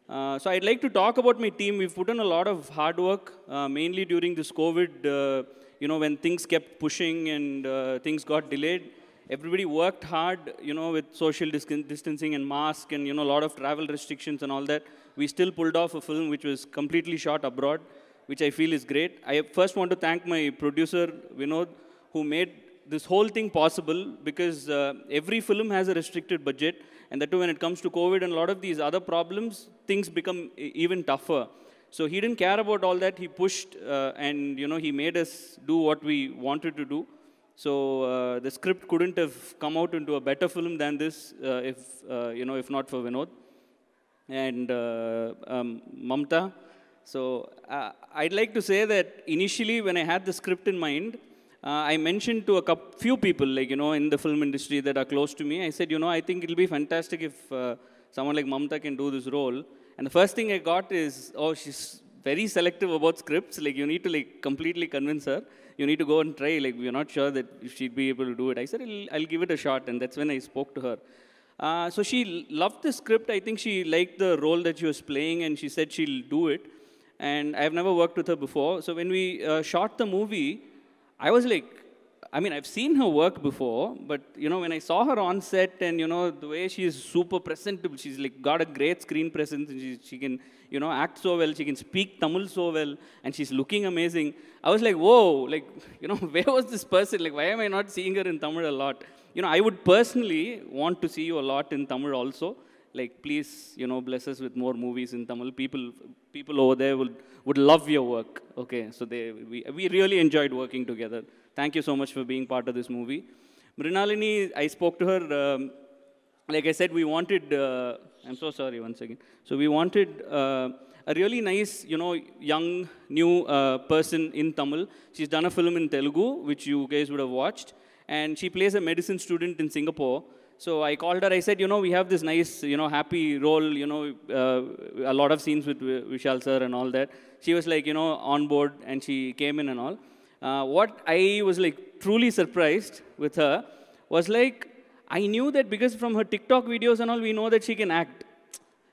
Uh, so I'd like to talk about my team. We've put in a lot of hard work, uh, mainly during this COVID, uh, you know, when things kept pushing and uh, things got delayed. Everybody worked hard, you know, with social distancing and mask and, you know, a lot of travel restrictions and all that. We still pulled off a film which was completely shot abroad, which I feel is great. I first want to thank my producer, Vinod, who made this whole thing possible because uh, every film has a restricted budget and that too, when it comes to COVID and a lot of these other problems, things become even tougher. So he didn't care about all that. He pushed uh, and, you know, he made us do what we wanted to do. So uh, the script couldn't have come out into a better film than this uh, if, uh, you know, if not for Vinod and uh, um, Mamta. So uh, I'd like to say that initially when I had the script in mind, uh, I mentioned to a couple, few people, like, you know, in the film industry that are close to me, I said, you know, I think it'll be fantastic if uh, someone like Mamta can do this role. And the first thing I got is, oh, she's very selective about scripts. Like, you need to, like, completely convince her. You need to go and try. Like, we're not sure that she'd be able to do it. I said, I'll, I'll give it a shot. And that's when I spoke to her. Uh, so she loved the script. I think she liked the role that she was playing, and she said she'll do it. And I've never worked with her before. So when we uh, shot the movie, I was like, I mean, I've seen her work before, but you know, when I saw her on set and you know, the way she is super presentable, she's like got a great screen presence and she, she can, you know, act so well, she can speak Tamil so well, and she's looking amazing. I was like, whoa, like, you know, where was this person? Like, why am I not seeing her in Tamil a lot? You know, I would personally want to see you a lot in Tamil also. Like, please, you know, bless us with more movies in Tamil. People, people over there would would love your work. Okay, so they, we, we really enjoyed working together. Thank you so much for being part of this movie. Mrinalini, I spoke to her. Um, like I said, we wanted, uh, I'm so sorry once again. So we wanted uh, a really nice, you know, young, new uh, person in Tamil. She's done a film in Telugu, which you guys would have watched. And she plays a medicine student in Singapore. So I called her. I said, you know, we have this nice, you know, happy role, you know, uh, a lot of scenes with Vishal sir and all that. She was like, you know, on board and she came in and all. Uh, what I was like truly surprised with her was like, I knew that because from her TikTok videos and all, we know that she can act.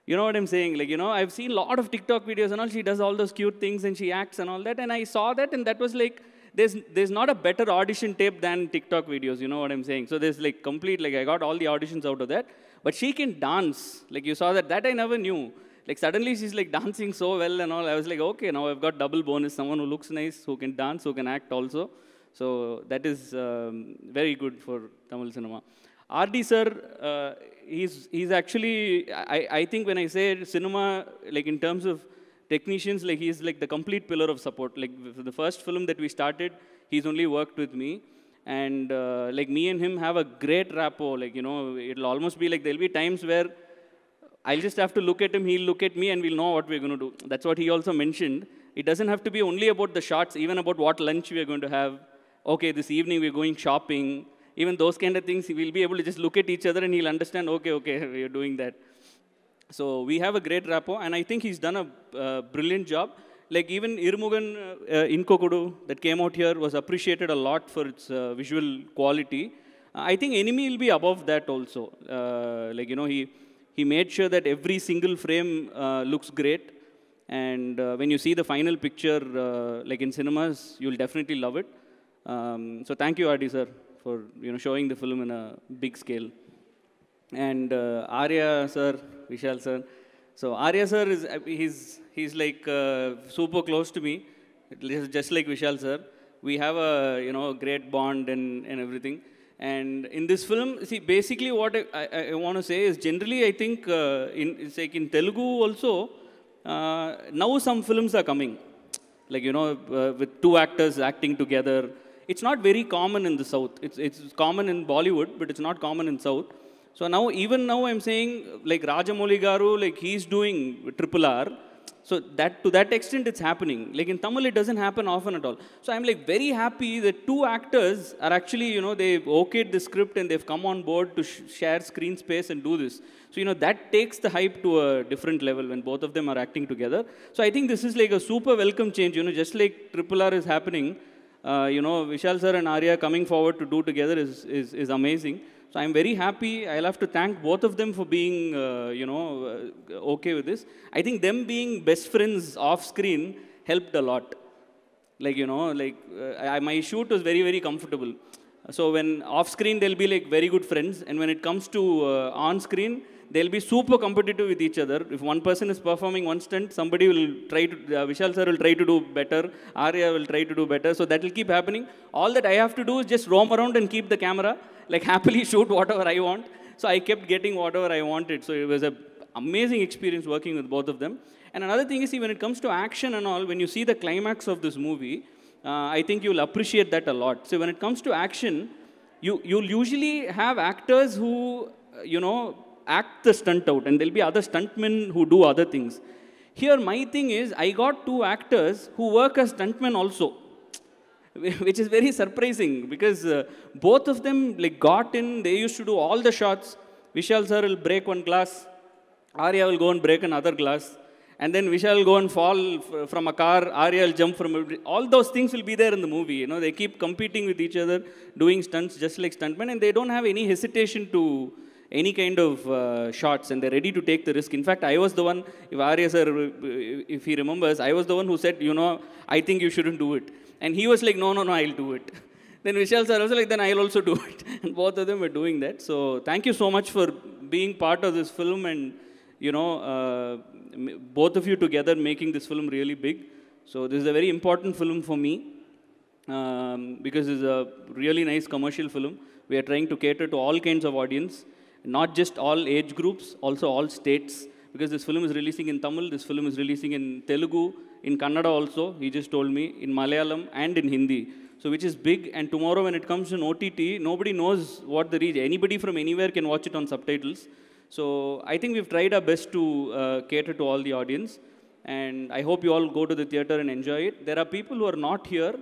You know what I'm saying? Like, you know, I've seen a lot of TikTok videos and all. She does all those cute things and she acts and all that. And I saw that and that was like, there's, there's not a better audition tape than TikTok videos, you know what I'm saying? So there's like complete, like I got all the auditions out of that. But she can dance. Like you saw that, that I never knew. Like suddenly she's like dancing so well and all. I was like, okay, now I've got double bonus, someone who looks nice, who can dance, who can act also. So that is um, very good for Tamil cinema. RD sir, uh, he's, he's actually, I, I think when I say cinema, like in terms of technicians, like he's like the complete pillar of support. Like the first film that we started, he's only worked with me. And uh, like me and him have a great rapport. Like, you know, it'll almost be like there'll be times where I'll just have to look at him, he'll look at me, and we'll know what we're going to do. That's what he also mentioned. It doesn't have to be only about the shots, even about what lunch we're going to have. Okay, this evening we're going shopping. Even those kind of things, we'll be able to just look at each other and he'll understand, okay, okay, we're doing that. So we have a great rapport, and I think he's done a uh, brilliant job. Like even Irmugan uh, Kokudu that came out here was appreciated a lot for its uh, visual quality. Uh, I think Enemy will be above that also. Uh, like, you know, he, he made sure that every single frame uh, looks great. And uh, when you see the final picture, like in cinemas, you'll definitely love it. Um, so thank you, Adi sir, for you know, showing the film in a big scale. And Arya sir, Vishal sir. So Arya sir is he's he's like uh, super close to me, just like Vishal sir. We have a you know great bond and and everything. And in this film, see basically what I, I, I want to say is generally I think uh, in it's like in Telugu also uh, now some films are coming like you know uh, with two actors acting together it's not very common in the south it's it's common in bollywood but it's not common in south so now, even now I'm saying, like Rajamouli Garu, like he's doing triple R. So that to that extent, it's happening. Like in Tamil, it doesn't happen often at all. So I'm like very happy that two actors are actually, you know, they have okayed the script and they've come on board to sh share screen space and do this. So, you know, that takes the hype to a different level when both of them are acting together. So I think this is like a super welcome change, you know, just like Triple R is happening, uh, you know, Vishal sir and Arya coming forward to do together is, is, is amazing. So I'm very happy. I'll have to thank both of them for being, uh, you know, uh, okay with this. I think them being best friends off screen helped a lot. Like, you know, like uh, I, my shoot was very, very comfortable. So when off screen, they'll be like very good friends. And when it comes to uh, on screen, they'll be super competitive with each other. If one person is performing one stunt, somebody will try to, uh, Vishal sir will try to do better, Arya will try to do better. So that will keep happening. All that I have to do is just roam around and keep the camera, like happily shoot whatever I want. So I kept getting whatever I wanted. So it was an amazing experience working with both of them. And another thing is, see, when it comes to action and all, when you see the climax of this movie, uh, I think you'll appreciate that a lot. So when it comes to action, you, you'll usually have actors who, uh, you know, act the stunt out, and there'll be other stuntmen who do other things. Here, my thing is, I got two actors who work as stuntmen also, which is very surprising because uh, both of them like got in. They used to do all the shots. Vishal sir will break one glass. Arya will go and break another glass. And then Vishal will go and fall from a car. Arya will jump from a... All those things will be there in the movie. You know, they keep competing with each other, doing stunts just like stuntmen, and they don't have any hesitation to any kind of uh, shots and they're ready to take the risk. In fact, I was the one, if Arya sir, if he remembers, I was the one who said, you know, I think you shouldn't do it. And he was like, no, no, no, I'll do it. then Vishal sir was like, then I'll also do it. and both of them were doing that. So thank you so much for being part of this film and, you know, uh, both of you together making this film really big. So this is a very important film for me. Um, because it's a really nice commercial film. We are trying to cater to all kinds of audience not just all age groups, also all states, because this film is releasing in Tamil, this film is releasing in Telugu, in Kannada also, he just told me, in Malayalam and in Hindi. So which is big, and tomorrow when it comes in OTT, nobody knows what the reach, anybody from anywhere can watch it on subtitles. So I think we've tried our best to uh, cater to all the audience, and I hope you all go to the theater and enjoy it. There are people who are not here,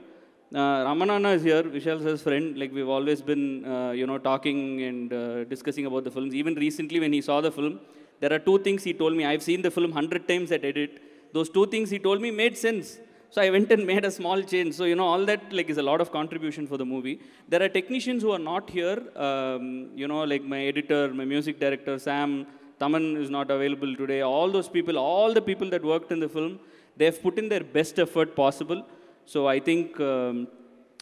uh, Ramanana is here, Vishal's his friend. Like we've always been, uh, you know, talking and uh, discussing about the films. Even recently when he saw the film, there are two things he told me. I've seen the film 100 times at edit. Those two things he told me made sense. So I went and made a small change. So, you know, all that like is a lot of contribution for the movie. There are technicians who are not here. Um, you know, like my editor, my music director, Sam, Taman is not available today. All those people, all the people that worked in the film, they've put in their best effort possible. So I think um,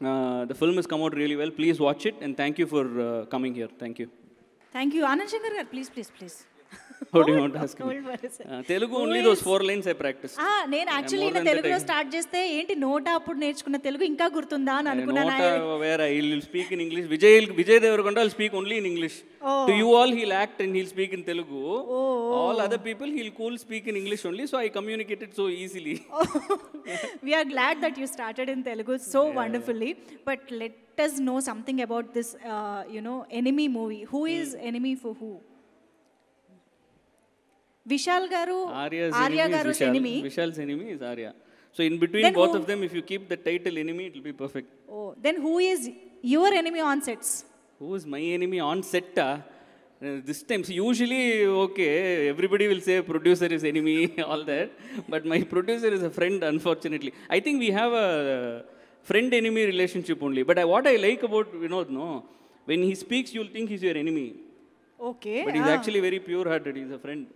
uh, the film has come out really well. Please watch it, and thank you for uh, coming here. Thank you. Thank you. Anand Shankar, please, please, please. Telugu only those four lines I నేను actually తెలుగులో start చేస్తే ఏంటి నోట అప్పుడు నేర్చుకున్న తెలుగు ఇంకా గుర్తుందా అని అనుకున్నాను వేరే speak in English Vijay Vijay Devarakonda speak only in English to all act speak in Telugu all other people cool speak in English only so I communicated so easily we are glad that started in Telugu so wonderfully but let us know something about this uh, you know enemy movie who hmm. is enemy for who Vishal Garu, Arya's Arya enemy Garu's Vishal. enemy. Vishal's enemy is Arya. So in between Then both who- of them, if you keep the title enemy, it'll be perfect. Oh, then who is your enemy on sets? Who is my enemy on set? ah? Uh, this time, so usually, okay, everybody will say producer is enemy, all that. But my producer is a friend, unfortunately. I think we have a friend-enemy relationship only. But I, what I like about Vinod, no, when he speaks, you'll think he's your enemy. Okay. But he's ah. actually very pure-hearted. He's a friend.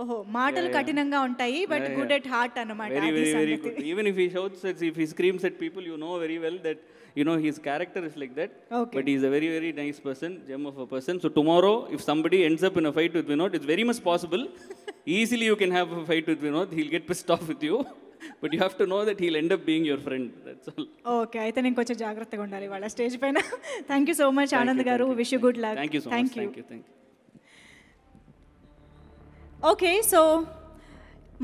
ఓహో మాటలు కఠినంగా ఉంటాయి but good at heart అనమాట very very very good even if he shouts at if he screams at people you know very well that you know his character is like that but his a very very nice person gem of a person so tomorrow if somebody ends up in a fight with Vinod it's very much possible easily you can have a fight with Vinod heal get pissed off with you but you have to know that he'll end up being your friend that's all okay అయితే నేను కొంచెం జాగ్రత్తగా ఉండాలి వాళ్ళ stage పైన thank you so much Anand garu wish you good luck thank you thank you thank you okay so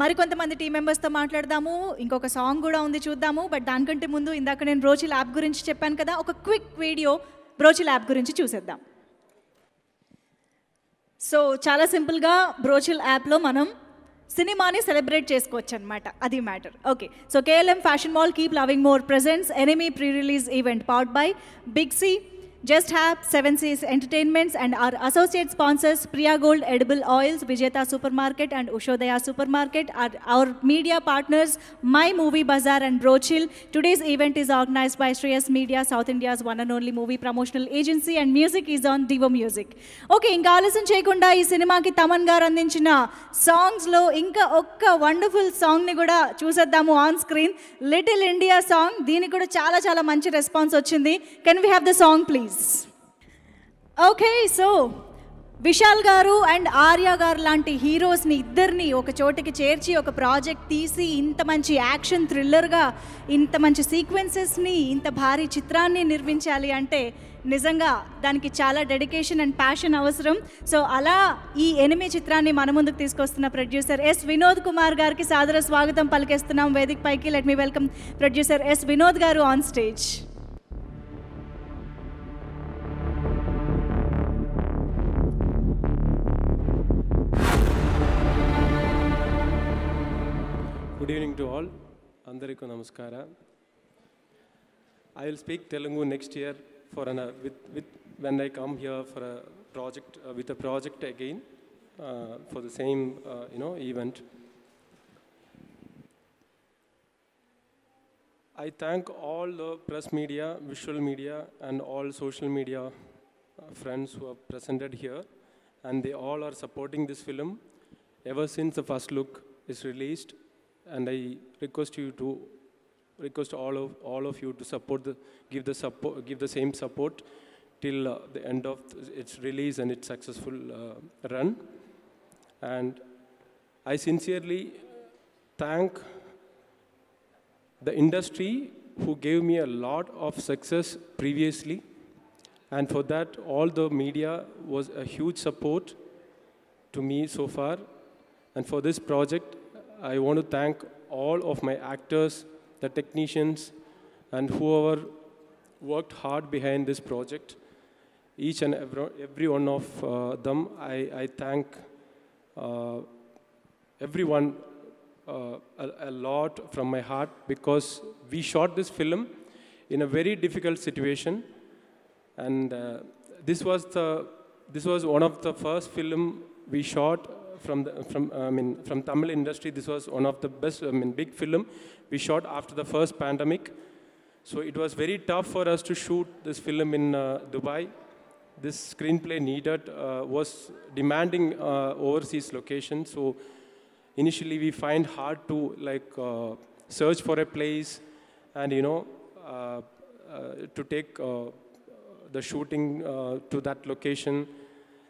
మరికొంతమంది team మెంబర్స్తో మాట్లాడదాము ఇంకొక సాంగ్ కూడా ఉంది చూద్దాము బట్ దానికంటే ముందు ఇందాక నేను బ్రోచిల్ యాప్ గురించి చెప్పాను కదా ఒక క్విక్ వీడియో బ్రోచిల్ యాప్ గురించి చూసేద్దాం సో చాలా సింపుల్గా బ్రోచిల్ యాప్లో మనం సినిమాని సెలబ్రేట్ చేసుకోవచ్చు అనమాట అది matter okay so KLM fashion mall keep loving more presents enemy pre release event powered by big C just హ్యాప్ seven seas entertainments and our associate sponsors Priya gold edible oils Vijetha super market and Ushodaya super market are our media partners my movie bazaar and brochill today's event is organized by Shreyas media south India's one and only movie promotional agency and music is on దివో music okay ఇంకా ఆలస్యం చేయకుండా ఈ సినిమాకి తమన్ గారు అందించిన సాంగ్స్లో ఇంకా ఒక్క వండర్ఫుల్ సాంగ్ని కూడా చూసేద్దాము on screen little India song దీనికి కూడా చాలా చాలా మంచి రెస్పాన్స్ వచ్చింది can we have the song please rise okay so Vishal garu and Arya గారు లాంటి హీరోస్ని ఇద్దరిని ఒక చోటికి చేర్చి ఒక ప్రాజెక్ట్ తీసి ఇంత మంచి యాక్షన్ థ్రిల్లర్గా ఇంత మంచి సీక్వెన్సెస్ని ఇంత భారీ చిత్రాన్ని నిర్మించాలి అంటే నిజంగా దానికి చాలా డెడికేషన్ అండ్ ప్యాషన్ అవసరం సో అలా ఈ ఎనిమి చిత్రాన్ని మన ముందుకు తీసుకొస్తున్న ప్రొడ్యూసర్ ఎస్ వినోద్ కుమార్ గారికి సాదర స్వాగతం పలికేస్తున్నాం పైకి let me welcome producer S Vinod garu on stage good evening to all. Andariku namaskara. I will speak Telugu next year for an, uh, with, with, when I come here for a project, uh, with a project again uh, for the same, uh, you know, event. I thank all the press media, visual media, and all social media uh, friends who are presented here, and they all are supporting this film ever since the first look is released and I request you to request all of all of you to support the give the support give the same support till uh, the end of th its release and its successful uh, run and i sincerely thank the industry who gave me a lot of success previously and for that all the media was a huge support to me so far and for this project I want to thank all of my actors, the technicians, and whoever worked hard behind this project. Each and every, one of uh, them, I, I thank uh, everyone uh, a, a, lot from my heart because we shot this film in a very difficult situation. And uh, this, was the, this was one of the first film we shot from the, from I mean from Tamil industry. This was one of the best I mean big film we shot after the first pandemic. So it was very tough for us to shoot this film in uh, Dubai. This screenplay needed uh, was demanding uh, overseas location. So initially we find hard to like uh, search for a place and you know uh, uh, to take the shooting to that location.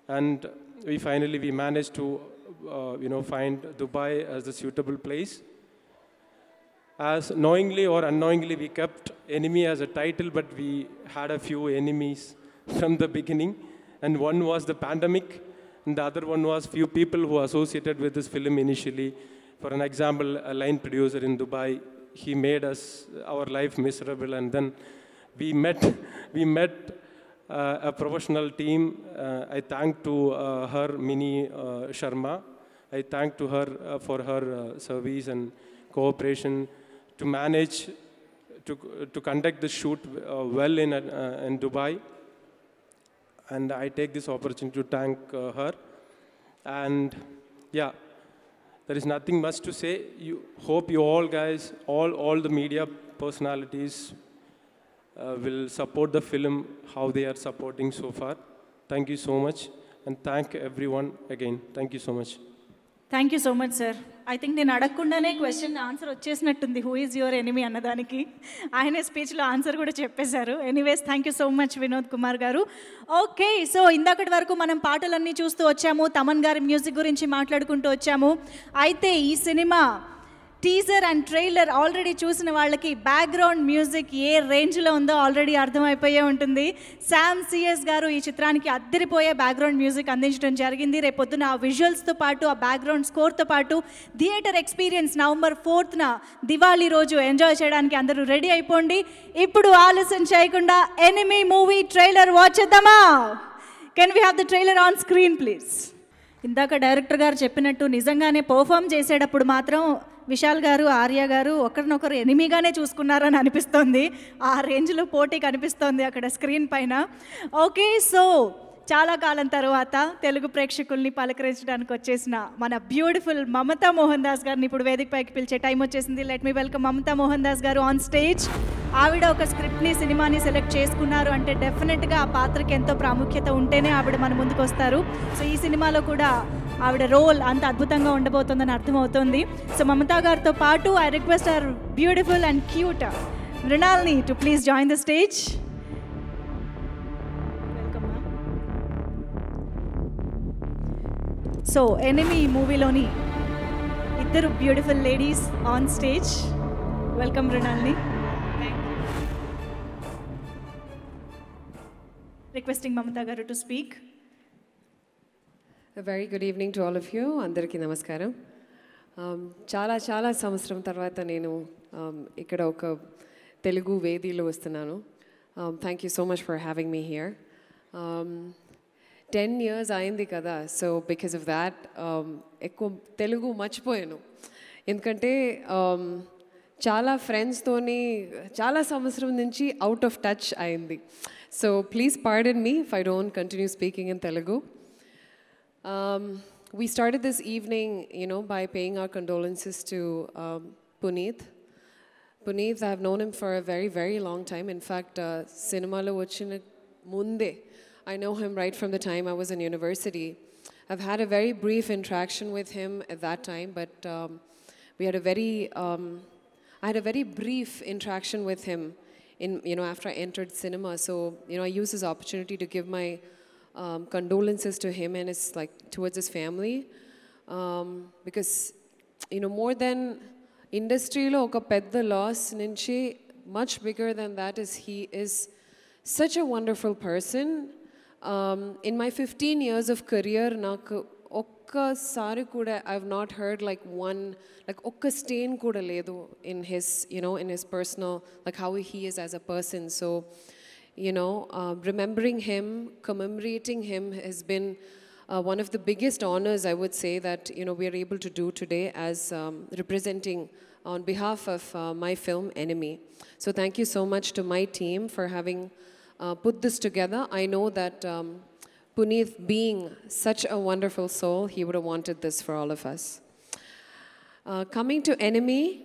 And we finally we managed to uh, you know, find Dubai as the suitable place. As knowingly or unknowingly, we kept enemy as a title, but we had a few enemies from the beginning. And one was the pandemic, and the other one was few people who associated with this film initially. For an example, a line producer in Dubai, he made us our life miserable, and then we met, we met uh, a professional team. Uh, I thank to uh, her, Mini Sharma. I thank to her for her service and cooperation to manage to, to conduct the shoot well in, in Dubai. And I take this opportunity to thank her. And yeah, there is nothing much to say. You hope you all guys, all all the media personalities, will support the film how they are supporting so far thank you so much and thank thank everyone again thank you so much thank you so much sir I think నేను అడగకుండానే question answer వచ్చేసినట్టుంది who is your enemy అన్నదానికి ఆయనే స్పీచ్లో answer కూడా చెప్పేశారు anyways thank you so much Vinod Kumar garu okay so ఇందాకటి వరకు మనం పాటలన్నీ చూస్తూ వచ్చాము తమన్ గారి మ్యూజిక్ గురించి మాట్లాడుకుంటూ వచ్చాము అయితే ఈ సినిమా టీజర్ అండ్ ట్రైలర్ ఆల్రెడీ చూసిన వాళ్ళకి బ్యాక్గ్రౌండ్ మ్యూజిక్ ఏ రేంజ్లో ఉందో ఆల్రెడీ అర్థమైపోయే ఉంటుంది శామ్ సిఎస్ గారు ఈ చిత్రానికి అద్దరిపోయే బ్యాక్గ్రౌండ్ మ్యూజిక్ అందించడం జరిగింది రేపొద్దున ఆ విజువల్స్తో పాటు ఆ బ్యాక్గ్రౌండ్ స్కోర్తో పాటు థియేటర్ ఎక్స్పీరియన్స్ నవంబర్ ఫోర్త్న దివాళీ రోజు ఎంజాయ్ చేయడానికి అందరూ రెడీ అయిపోండి ఇప్పుడు ఆలస్యం చేయకుండా ఎనిమీ మూవీ ట్రైలర్ వాచ్ చేద్దామా can we have the trailer on screen please ఇందాక డైరెక్టర్ గారు చెప్పినట్టు నిజంగానే పర్ఫామ్ చేసేటప్పుడు మాత్రం విశాల్ గారు ఆర్య గారు ఒకరినొకరు ఎనిమిగానే చూసుకున్నారని అనిపిస్తోంది ఆ రేంజ్లో పోటీ కనిపిస్తోంది అక్కడ స్క్రీన్ పైన ఓకే సో చాలా కాలం తర్వాత తెలుగు ప్రేక్షకుల్ని పలకరించడానికి వచ్చేసిన మన బ్యూటిఫుల్ మమతా మోహన్ దాస్ గారిని ఇప్పుడు పైకి పిలిచే టైం వచ్చేసింది let me welcome Mamta Mohandas garu on stage ఆవిడ ఒక స్క్రిప్ట్ని సినిమాని సెలెక్ట్ చేసుకున్నారు అంటే డెఫినెట్గా ఆ పాత్రకి ఎంతో ప్రాముఖ్యత ఉంటేనే ఆవిడ మన ముందుకు వస్తారు సో ఈ సినిమాలో కూడా ఆవిడ రోల్ అంత అద్భుతంగా ఉండబోతుందని అర్థమవుతుంది సో మమతా గారితో పాటు I request our beautiful and cute మృణాల్ని to please join the stage so enemy ఈ మూవీలోని ఇద్దరు beautiful ladies on stage welcome రుణాల్ని requesting Mamta garu to speak very good evening to all of you అందరికీ నమస్కారం um, చాలా చాలా సంవత్సరం తర్వాత నేను um, ఇక్కడ ఒక తెలుగు వేదిలో వస్తున్నాను thank you so much for having me here ten years అయింది కదా సో బికాస్ ఆఫ్ దాట్ ఎక్కువ తెలుగు మర్చిపోయాను ఎందుకంటే um, చాలా ఫ్రెండ్స్తోని చాలా సంవత్సరం నుంచి అవుట్ ఆఫ్ టచ్ అయింది so please pardon me if I don't continue speaking in Telugu we start this evening you know by paying our condolences to Puneeth Puneeth I have known him for a very very long time in fact సినిమాలో వచ్చిన ముందే I know him right from the time I was in university. I've had a very brief interaction with him at that time, but um, we had a very, um, I had a very brief interaction with him in, you know, after I entered cinema. So, you know, I used this opportunity to give my um, condolences to him and his, like, towards his family. Um, because, you know, more than ఇండస్ట్రీలో ఒక పెద్ద loss నుంచి much bigger than that is he is such a wonderful person. Um, in my 15 years of career i've not heard like one like okka stain kuda ledu in his you know in his personal like how he is as a person so you know uh, remembering him commemorating him has been uh, one of the biggest honors i would say that you know we are able to do today as um, representing on behalf of uh, my film enemy so thank you so much to my team for having uh, put this together. I know that um, Puneeth, being such a wonderful soul, he would have wanted this for all of us. Uh, coming to Enemy,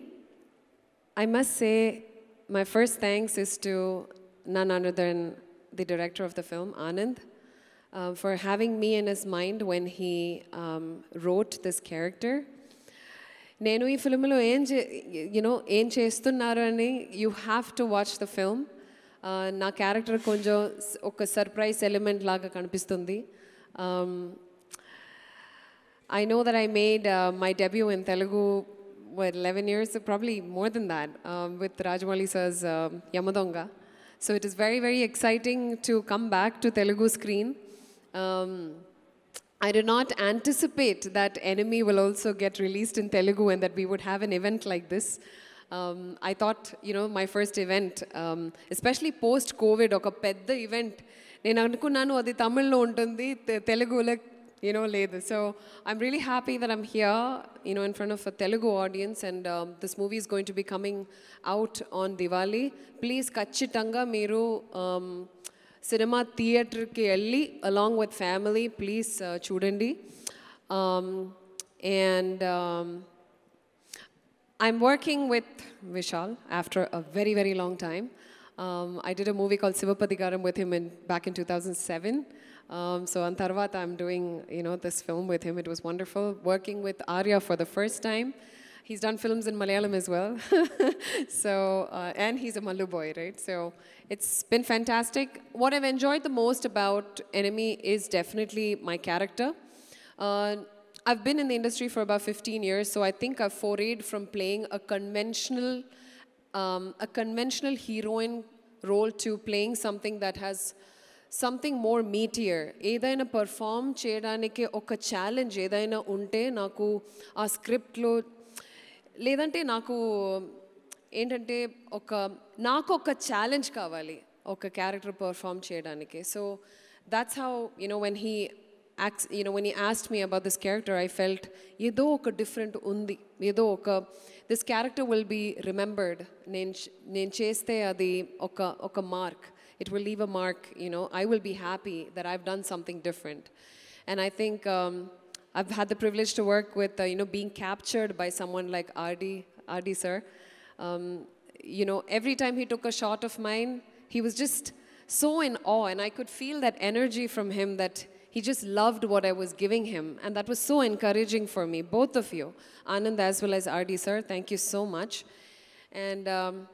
I must say my first thanks is to none other than the director of the film, Anand, uh, for having me in his mind when he um, wrote this character. నేను ఈ enje, you know, enje ఏం చేస్తున్నారు అని You have to watch the film. నా character కొంచెం ఒక surprise element లాగా కనిపిస్తుంది I know that I made my debut in Telugu eleven years probably more than that with Rajamouli sir's Yamadonga so it is very very exciting to come back to Telugu screen I did not anticipate that Enemy will also get released in Telugu and that we would have an event like this um, I thought, you know, my first event, um, especially post-COVID, ఒక పెద్ద event నేను అనుకున్నాను అది తమిళ్లో ఉంటుంది తెలుగులో you know, లేదు. So I'm really happy that I'm here, you know, in front of a Telugu audience and um, this movie is going to be coming out on Diwali. Please, ఖచ్చితంగా మీరు cinema థియేటర్కి along with family, please please uh, um, and um, I'm working with Vishal after a very, very long time. Um, I did a movie called Sivapadigaram with him in, back in 2007. Um, so Antarvata, I'm doing you know this film with him. It was wonderful working with Arya for the first time. He's done films in Malayalam as well. so uh, and he's a Malu boy, right? So it's been fantastic. What I've enjoyed the most about Enemy is definitely my character. Uh, I've been in the industry for about 15 years, so I think I've forayed from playing a conventional, um, a conventional heroine role to playing something that has something more meatier. Edaina perform cheyadaniki oka challenge edaina unte naaku aa script lo ledante naaku entante oka naaku oka challenge kavali oka character perform cheyadaniki. So that's how, you know, when he you know, when he asked me about this character, I felt ఏదో ఒక different ఉంది ఏదో ఒక this character will be remembered నేను నేను mark. అది ఒక ఒక mark it will leave i mark you know I will be happy that I've i um, I've had the privilege to work with, uh, you know, being captured by someone like Ardi, Ardi sir. Um, you know, every time he took a shot of mine, he was just so in awe, and I could feel that energy from him that he just loved what I was giving him, and that was so encouraging for me, both of you, Anand as well as RD sir. Thank you so much. And um,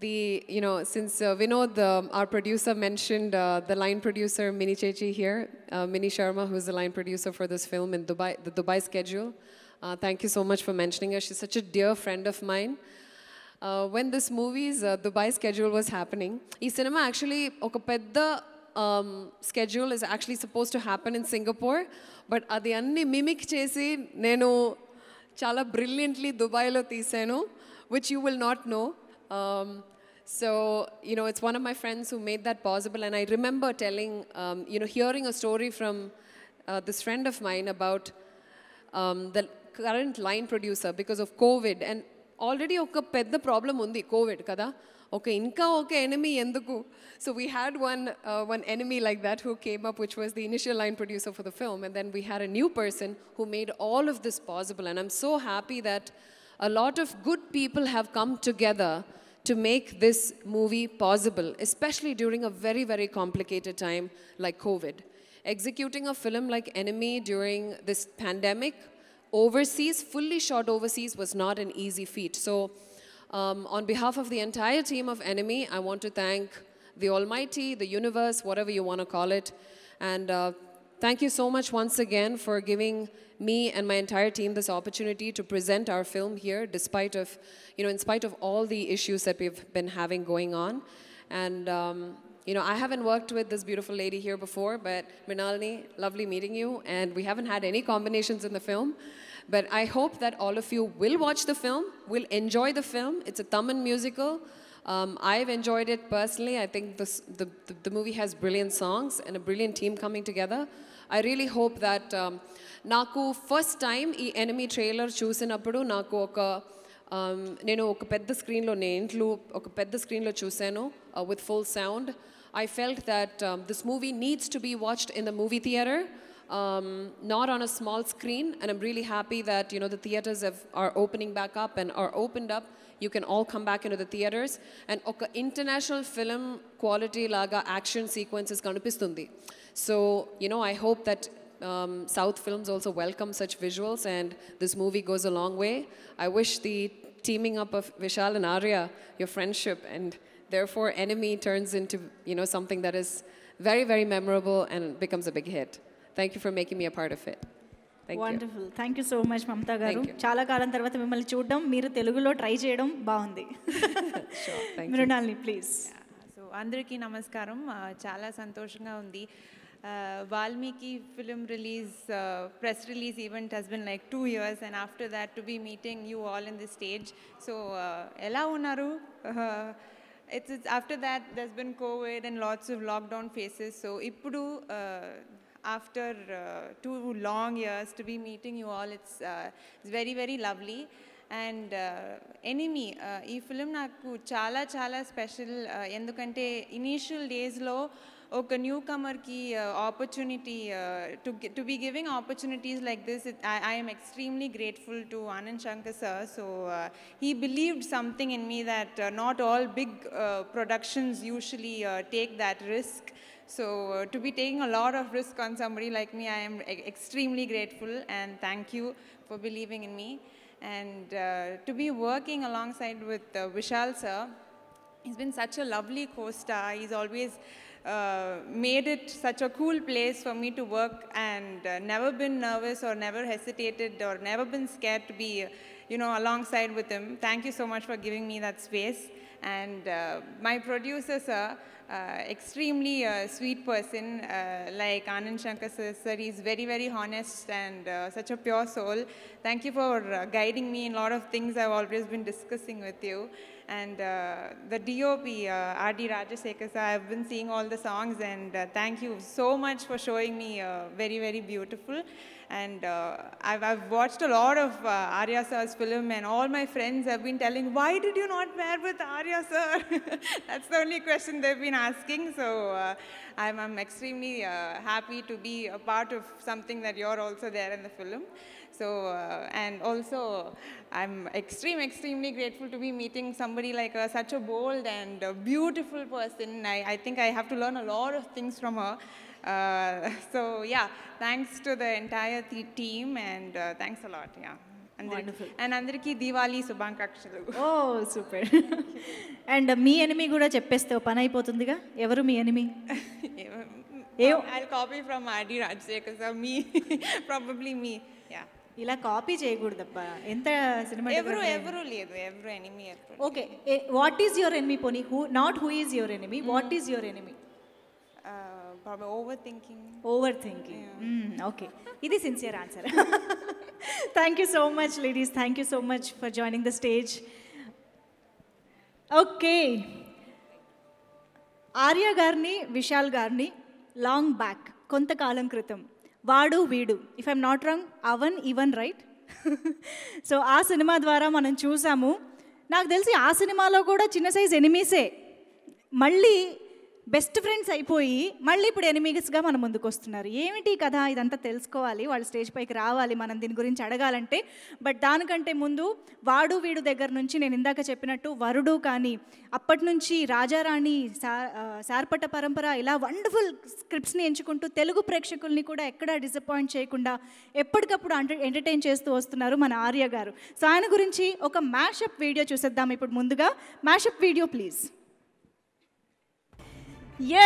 the, you know, since uh, know the um, our producer, mentioned uh, the line producer, Mini Chechi here, uh, Mini Sharma, who's the line producer for this film in Dubai, the Dubai schedule. Uh, thank you so much for mentioning her. She's such a dear friend of mine. Uh, when this movie's uh, Dubai schedule was happening, ee cinema actually um, schedule is actually supposed to happen in Singapore, but అది అన్ని mimic chala brilliantly Dubai lo దుబాయ్లో which you will not know. No um, So, you know, it's one of my friends who made that possible. And I remember telling, um, you know, hearing a story from uh, this friend of mine about um, the current line producer because of COVID. And already the problem problem ఉంది Covid కదా okay, inka okay enemy enduku. So we had one, uh, one enemy like that who came up, which was the initial line producer for the film. And then we had a new person who made all of this possible. And I'm so happy that a lot of good people have come together to make this movie possible, especially during a very, very complicated time like COVID. Executing a film like Enemy during this pandemic, overseas, fully shot overseas, was not an easy feat. So um, on behalf of the entire team of Enemy, I want to thank the Almighty, the universe, whatever you want to call it. And uh, thank you so much once again for giving me and my entire team this opportunity to present our film here, despite of, you know, in spite of all the issues that we've been having going on. And, um, you know, I haven't worked with this beautiful lady here before, but Minalini, lovely meeting you. And we haven't had any combinations in the film. But I hope that all of you will watch the film, will enjoy the film. It's a Tamil musical. Um, I've enjoyed it personally. I think this, the, the, the, movie has brilliant songs and a brilliant team coming together. I really hope that um, Naku first time e enemy trailer చూసినప్పుడు నాకు ఒక నేను ఒక పెద్ద స్క్రీన్లో నేను ఇంట్లో screen lo స్క్రీన్లో చూశాను uh, with full sound. I felt that um, this movie needs to be watched in the movie theater um, not on a small screen. And I'm really happy that, you know, the theaters have, are opening back up and are opened up. You can all come back into the theaters. And okay, international film quality laga action sequences kanipistundi. So, you know, I hope that um, South Films also welcome such visuals and this movie goes a long way. I wish the teaming up of Vishal and Arya, your friendship, and therefore Enemy turns into, you know, something that is very, very memorable and becomes a big hit. Thank you for making me a part of it wonderful thank you so much Mamta garu చాలా కాలం తర్వాత మిమ్మల్ని చూడడం మీరు తెలుగులో try చేయడం బాగుంది మృణాల్ని please so అందరికీ నమస్కారం చాలా సంతోషంగా ఉంది Valmiki film release press release event has been like two years and after that to be meeting you all in the stage so ఎలా ఉన్నారు it's it's after that that's been Covid and lots of lockdown phases so ఇప్పుడు after uh, two long years to be meeting you all. It's, uh, it's very, very lovely. And uh, enemy, uh, this film chala chala special. In uh, initial days, lo, ok, newcomer ki opportunity to to be giving opportunities like this. I, am extremely grateful to Anand Shankar sir. So he believed something in me that not all big productions usually take that risk. So uh, to be taking a lot of risk on somebody like me, I am e extremely grateful and thank you for believing in me. And uh, to be working alongside with uh, Vishal sir, he's been such a lovely co-star. He's always uh, made it such a cool place for me to work and uh, never been nervous or never hesitated or never been scared to be, you know, alongside with him. Thank you so much for giving me that space. And uh, my producer, sir, uh, extremely uh, sweet person uh, like Anand Shankar sir. He's very, very honest and such a pure soul. Thank you for guiding me in a lot of things I've always been discussing with you. And the DOP, uh, R.D. Rajasekhar sir, I've been seeing all the songs and thank you so much for showing me very, very beautiful. And uh, I've, I've, watched a lot of uh, Arya sir's film, and all my friends have been telling, why did you not pair with Arya sir? That's the only question they've been asking. So uh, I'm, I'm, extremely uh, happy to be a part of something that you're also there in the film. So, uh, and also, I'm extreme, extremely grateful to be meeting somebody like uh, such a bold and uh, beautiful person. I, I think I have to learn a lot of things from her. Uh, so yeah, thanks to the entire th team and uh, thanks a lot. Yeah. And అందరికీ దీవాలి శుభాకాంక్షలు ఓ super and మీ enemy కూడా చెప్పేస్తే పని అయిపోతుందిగా ఎవరు మీ enemy copy from R D Rajasekhar sir మీ ప్రాబబ్లీ మీ ఇలా కాపీ చేయకూడదబ్బా ఎంత సినిమా ఎవరు ఎవరు లేదు ఎవరు enemy okay what is your enemy పోనీ who not who is your enemy what is your enemy over thinking over thinking okay ఇది sincere answer thank you so much ladies thank you so much for joining the stage okay Arya గారిని విశాల్ గారిని long back కొంతకాలం క్రితం Vaadu Veedu if I'm not wrong Avan Ivan right so ఆ సినిమా ద్వారా మనం చూసాము నాకు తెలిసి ఆ సినిమాలో కూడా చిన్న సైజ్ ఎనిమీసే మళ్ళీ బెస్ట్ ఫ్రెండ్స్ అయిపోయి మళ్ళీ ఇప్పుడు ఎనిమిగస్గా మన ముందుకు వస్తున్నారు ఏమిటి కథ ఇదంతా తెలుసుకోవాలి వాళ్ళు స్టేజ్ పైకి రావాలి మనం దీని గురించి అడగాలంటే బట్ దానికంటే ముందు వాడు వీడు దగ్గర నుంచి నేను ఇందాక చెప్పినట్టు వరుడు కానీ అప్పటి నుంచి రాజారాణి శార్పట పరంపర ఇలా వండర్ఫుల్ స్క్రిప్ట్స్ని ఎంచుకుంటూ తెలుగు ప్రేక్షకుల్ని కూడా ఎక్కడా డిసప్పాయింట్ చేయకుండా ఎప్పటికప్పుడు ఎంటర్టైన్ చేస్తూ వస్తున్నారు మన ఆర్య గారు సో ఆయన గురించి ఒక మ్యాషప్ వీడియో చూసేద్దాం ఇప్పుడు ముందుగా మ్యాషప్ వీడియో ప్లీజ్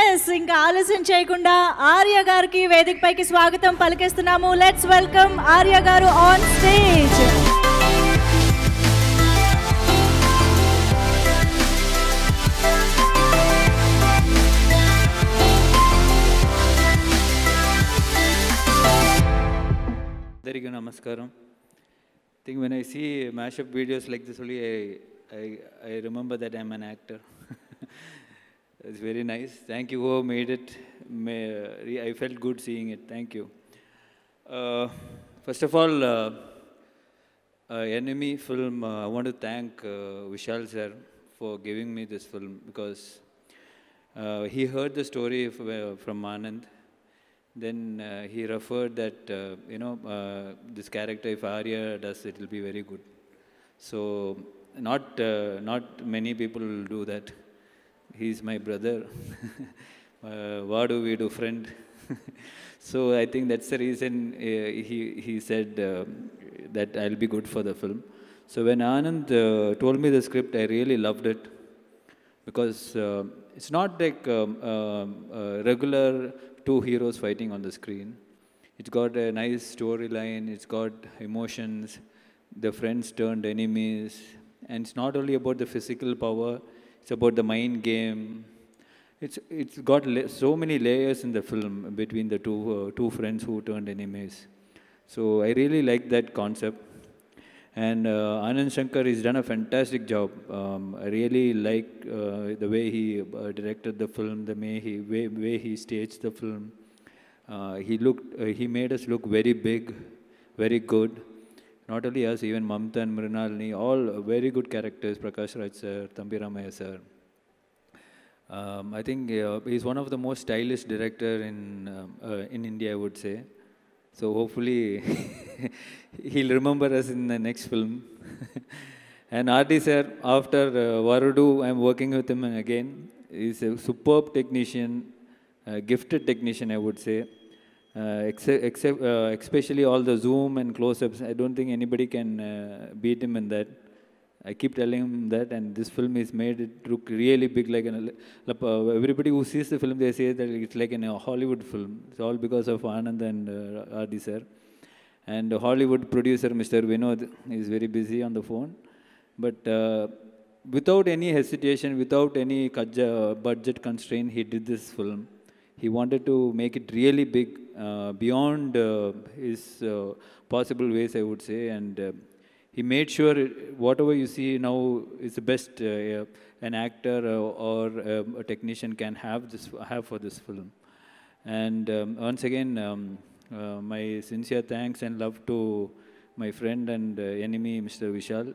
ఎస్ ఇంకా ఆలస్యం చేయకుండా ఆర్య గారికి వేదికపైకి స్వాగతం పలికిస్తున్నాము లెట్స్ వెల్కమ్ ఆర్య గారు ఆన్ స్టేజ్ అందరికీ నమస్కారం think when I see mashup videos like this only I I remember that I'm an actor It's very nice. Thank you who made it. I felt good seeing it. Thank you. Uh, first of all, uh, uh, Enemy film, uh, I want to thank uh, Vishal sir for giving me this film because uh, he heard the story from Manand. Then he referred that, you know, this character, if Arya does, it will be very good. So not, not many people do that he's my brother. uh, what do we do, friend? so I think that's the reason uh, he, he said uh, that I'll be good for the film. So when Anand uh, told me the script, I really loved it because uh, it's not like um, um regular two heroes fighting on the screen. It's got a nice storyline, it's got emotions, the friends turned enemies, and it's not only about the physical power, it's about the mind game. It's, it's got so many layers in the film between the two, uh, two friends who turned enemies. So I really like that concept. And uh, Anand Shankar has done a fantastic job. Um, I really like uh, the way he uh, directed the film, the way he, way, way he staged the film. Uh, he looked, uh, he made us look very big, very good not only us, even Mamta and Mrinalini, all very good characters, Prakash Raj sir, Thambi Ramaya sir. Um, I think uh, he's one of the most stylish director in, uh, uh in India, I would say. So hopefully he'll remember us in the next film. and R.D. sir, after uh, Varudu, I'm working with him again. He's a superb technician, a gifted technician, I would say except, uh, except uh, especially all the zoom and close-ups, I don't think anybody can uh, beat him in that. I keep telling him that, and this film is made it look really big, like an everybody who sees the film, they say that it's like a Hollywood film. It's all because of Anand and uh, Adi sir, and Hollywood producer Mr. Vinod is very busy on the phone, but uh, without any hesitation, without any budget constraint, he did this film. He wanted to make it really big, uh, beyond uh, his uh, possible ways, I would say. And he made sure whatever you see now is the best an actor or um, a technician can have this have for this film. And um, once again, um, uh, my sincere thanks and love to my friend and uh, enemy, Mr. Vishal.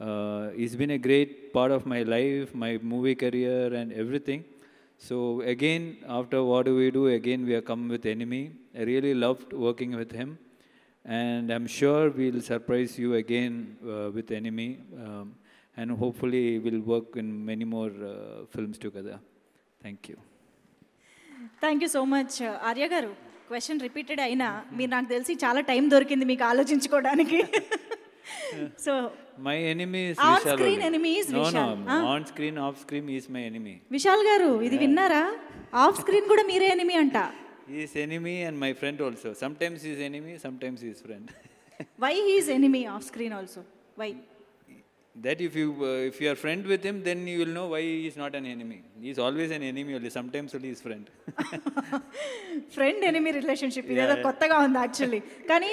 Uh, he's been a great part of my life, my movie career, and everything. So again, after what do we do? Again, we are come with enemy. I really loved working with him, and I'm sure we'll surprise you again uh, with enemy, um, and hopefully we'll work in many more uh, films together. Thank you. Thank you so much Arya garu question repeated అయినా మీరు నాకు తెలిసి చాలా time దొరికింది మీకు ఆలోచించుకోవడానికి so my enemy on screen enemy is Vishal on screen off screen is my enemy Vishal garu ఇది విన్నారా ఆఫ్ స్క్రీన్ కూడా మీరే ఎనిమీ అంట is enemy and my friend also sometimes is enemy sometimes is friend why he's enemy off screen also why that if you if if friend uh, are friend with him, then you will know is he is not an enemy. He is always an enemy only. Sometimes friend enemy relationship ఇది ఏదో కొత్తగా ఉంది actually కానీ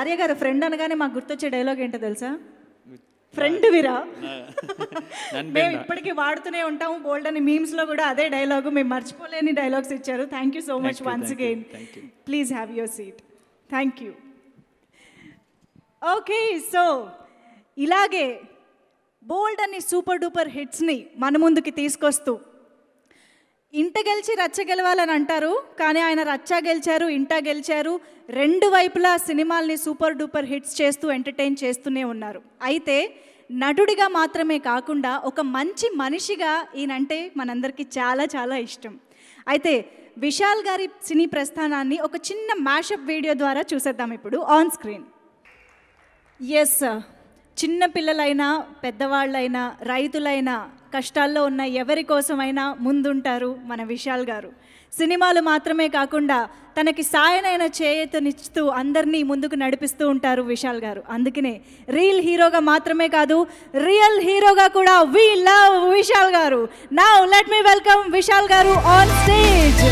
ఆర్య గారు friend అనగానే మాకు గుర్తొచ్చే dialogue ఏంటో తెలుసా ఫ్రెండ్ ah. విరా ah. మేము ఇప్పటికీ వాడుతూనే ఉంటాము బోల్డ్ అని మీమ్స్ లో కూడా అదే డైలాగు మేము మర్చిపోలేని డైలాగ్స్ ఇచ్చారు thank you so much once again please have your seat thank you okay so ఇలాగే బోల్డ్ అని సూపర్ డూపర్ హిట్స్ని మన ముందుకి తీసుకొస్తూ ఇంట గెలిచి రచ్చ గెలవాలని అంటారు కానీ ఆయన రచ్చ గెలిచారు ఇంట గెలిచారు రెండు వైపులా సినిమాల్ని సూపర్ డూపర్ హిట్స్ చేస్తూ ఎంటర్టైన్ చేస్తూనే ఉన్నారు అయితే నటుడిగా మాత్రమే కాకుండా ఒక మంచి మనిషిగా ఈయనంటే మనందరికీ చాలా చాలా ఇష్టం అయితే విశాల్ గారి సినీ ప్రస్థానాన్ని ఒక చిన్న మ్యాషప్ వీడియో ద్వారా చూసేద్దాం ఇప్పుడు ఆన్ స్క్రీన్ ఎస్ సార్ చిన్న పిల్లలైనా పెద్దవాళ్ళైనా రైతులైనా కష్టాల్లో ఉన్న ఎవరి కోసమైనా ముందుంటారు మన విశాల్ గారు సినిమాలు మాత్రమే కాకుండా తనకి సాయనైన చేతనిస్తూ అందరినీ ముందుకు నడిపిస్తూ ఉంటారు విశాల్ గారు అందుకనే రియల్ హీరోగా మాత్రమే కాదు రియల్ హీరోగా కూడా వి లవ్ విశాల్ గారు నా లెట్ మీ వెల్కమ్ విశాల్ గారు ఆన్ స్టేజ్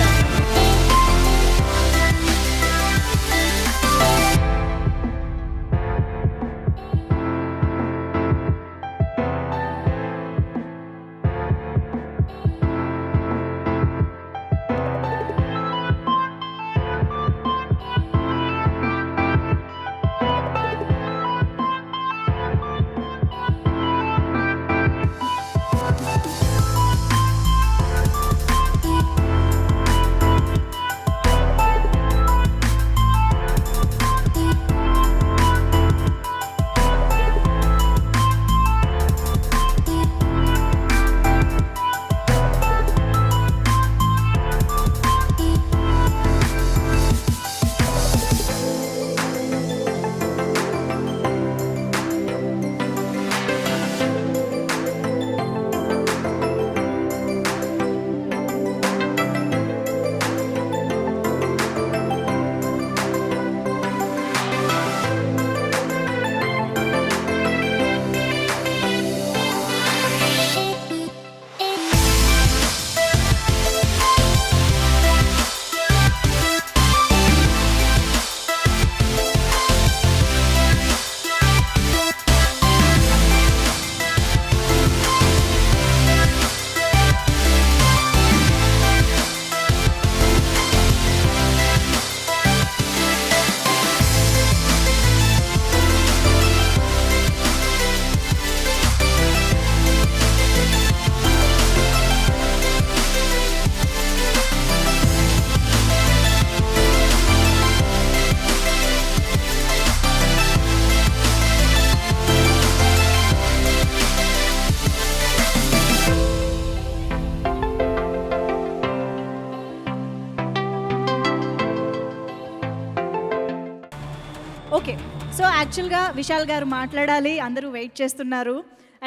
యాక్చువల్గా విశాల్ గారు మాట్లాడాలి అందరూ వెయిట్ చేస్తున్నారు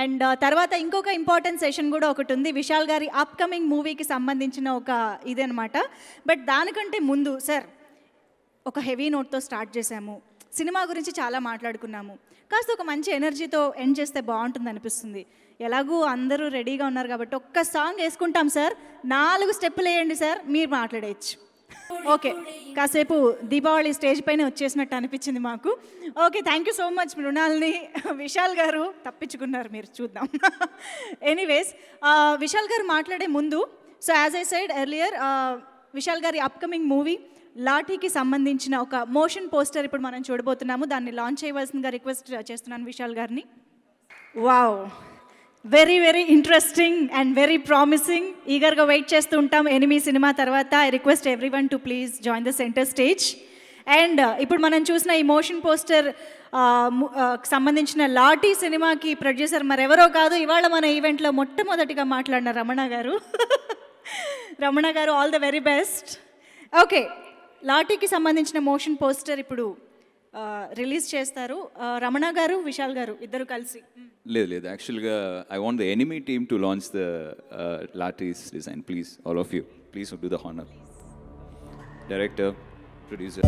అండ్ తర్వాత ఇంకొక ఇంపార్టెంట్ సెషన్ కూడా ఒకటి ఉంది విశాల్ గారి అప్కమింగ్ మూవీకి సంబంధించిన ఒక అనమాట బట్ దానికంటే ముందు సార్ ఒక హెవీ నోట్తో స్టార్ట్ చేశాము సినిమా గురించి చాలా మాట్లాడుకున్నాము కాస్త ఒక మంచి ఎనర్జీతో ఎండ్ చేస్తే బాగుంటుంది అనిపిస్తుంది ఎలాగూ అందరూ రెడీగా ఉన్నారు కాబట్టి ఒక్క సాంగ్ వేసుకుంటాం సార్ నాలుగు స్టెప్పులు వేయండి సార్ మీరు మాట్లాడేయచ్చు ఓకే కాసేపు దీపావళి స్టేజ్ పైన వచ్చేసినట్టు అనిపించింది మాకు okay thank you so much మృణాల్ని విశాల్ గారు తప్పించుకున్నారు మీరు చూద్దాం ఎనీవేస్ విశాల్ గారు మాట్లాడే ముందు so as I said earlier Vishal గారి అప్కమింగ్ మూవీ లాఠీకి సంబంధించిన ఒక మోషన్ పోస్టర్ ఇప్పుడు మనం చూడబోతున్నాము దాన్ని లాంచ్ చేయవలసిందిగా రిక్వెస్ట్ చేస్తున్నాను విశాల్ గారిని wow very very interesting and very promising ఈగర్గా వెయిట్ చేస్తూ ఉంటాం ఎనిమి సినిమా తర్వాత I request everyone to please join the centre stage and ఇప్పుడు మనం చూసిన ఈ మోషన్ పోస్టర్ uh, uh, సంబంధించిన లాటీ సినిమాకి ప్రొడ్యూసర్ మరెవరో కాదు ఇవాళ మన ఈవెంట్లో మొట్టమొదటిగా మాట్లాడిన Ramana garu Ramana garu all the very best okay లాటీకి సంబంధించిన మోషన్ పోస్టర్ ఇప్పుడు రిలీజ్ చేస్తారు రమణ గారు విశాల్ గారు ఇద్దరు కలిసి లేదు లేదు యాక్చువల్గా I want the enemy team to launch the Laatti's design please all of you please do the honour director producer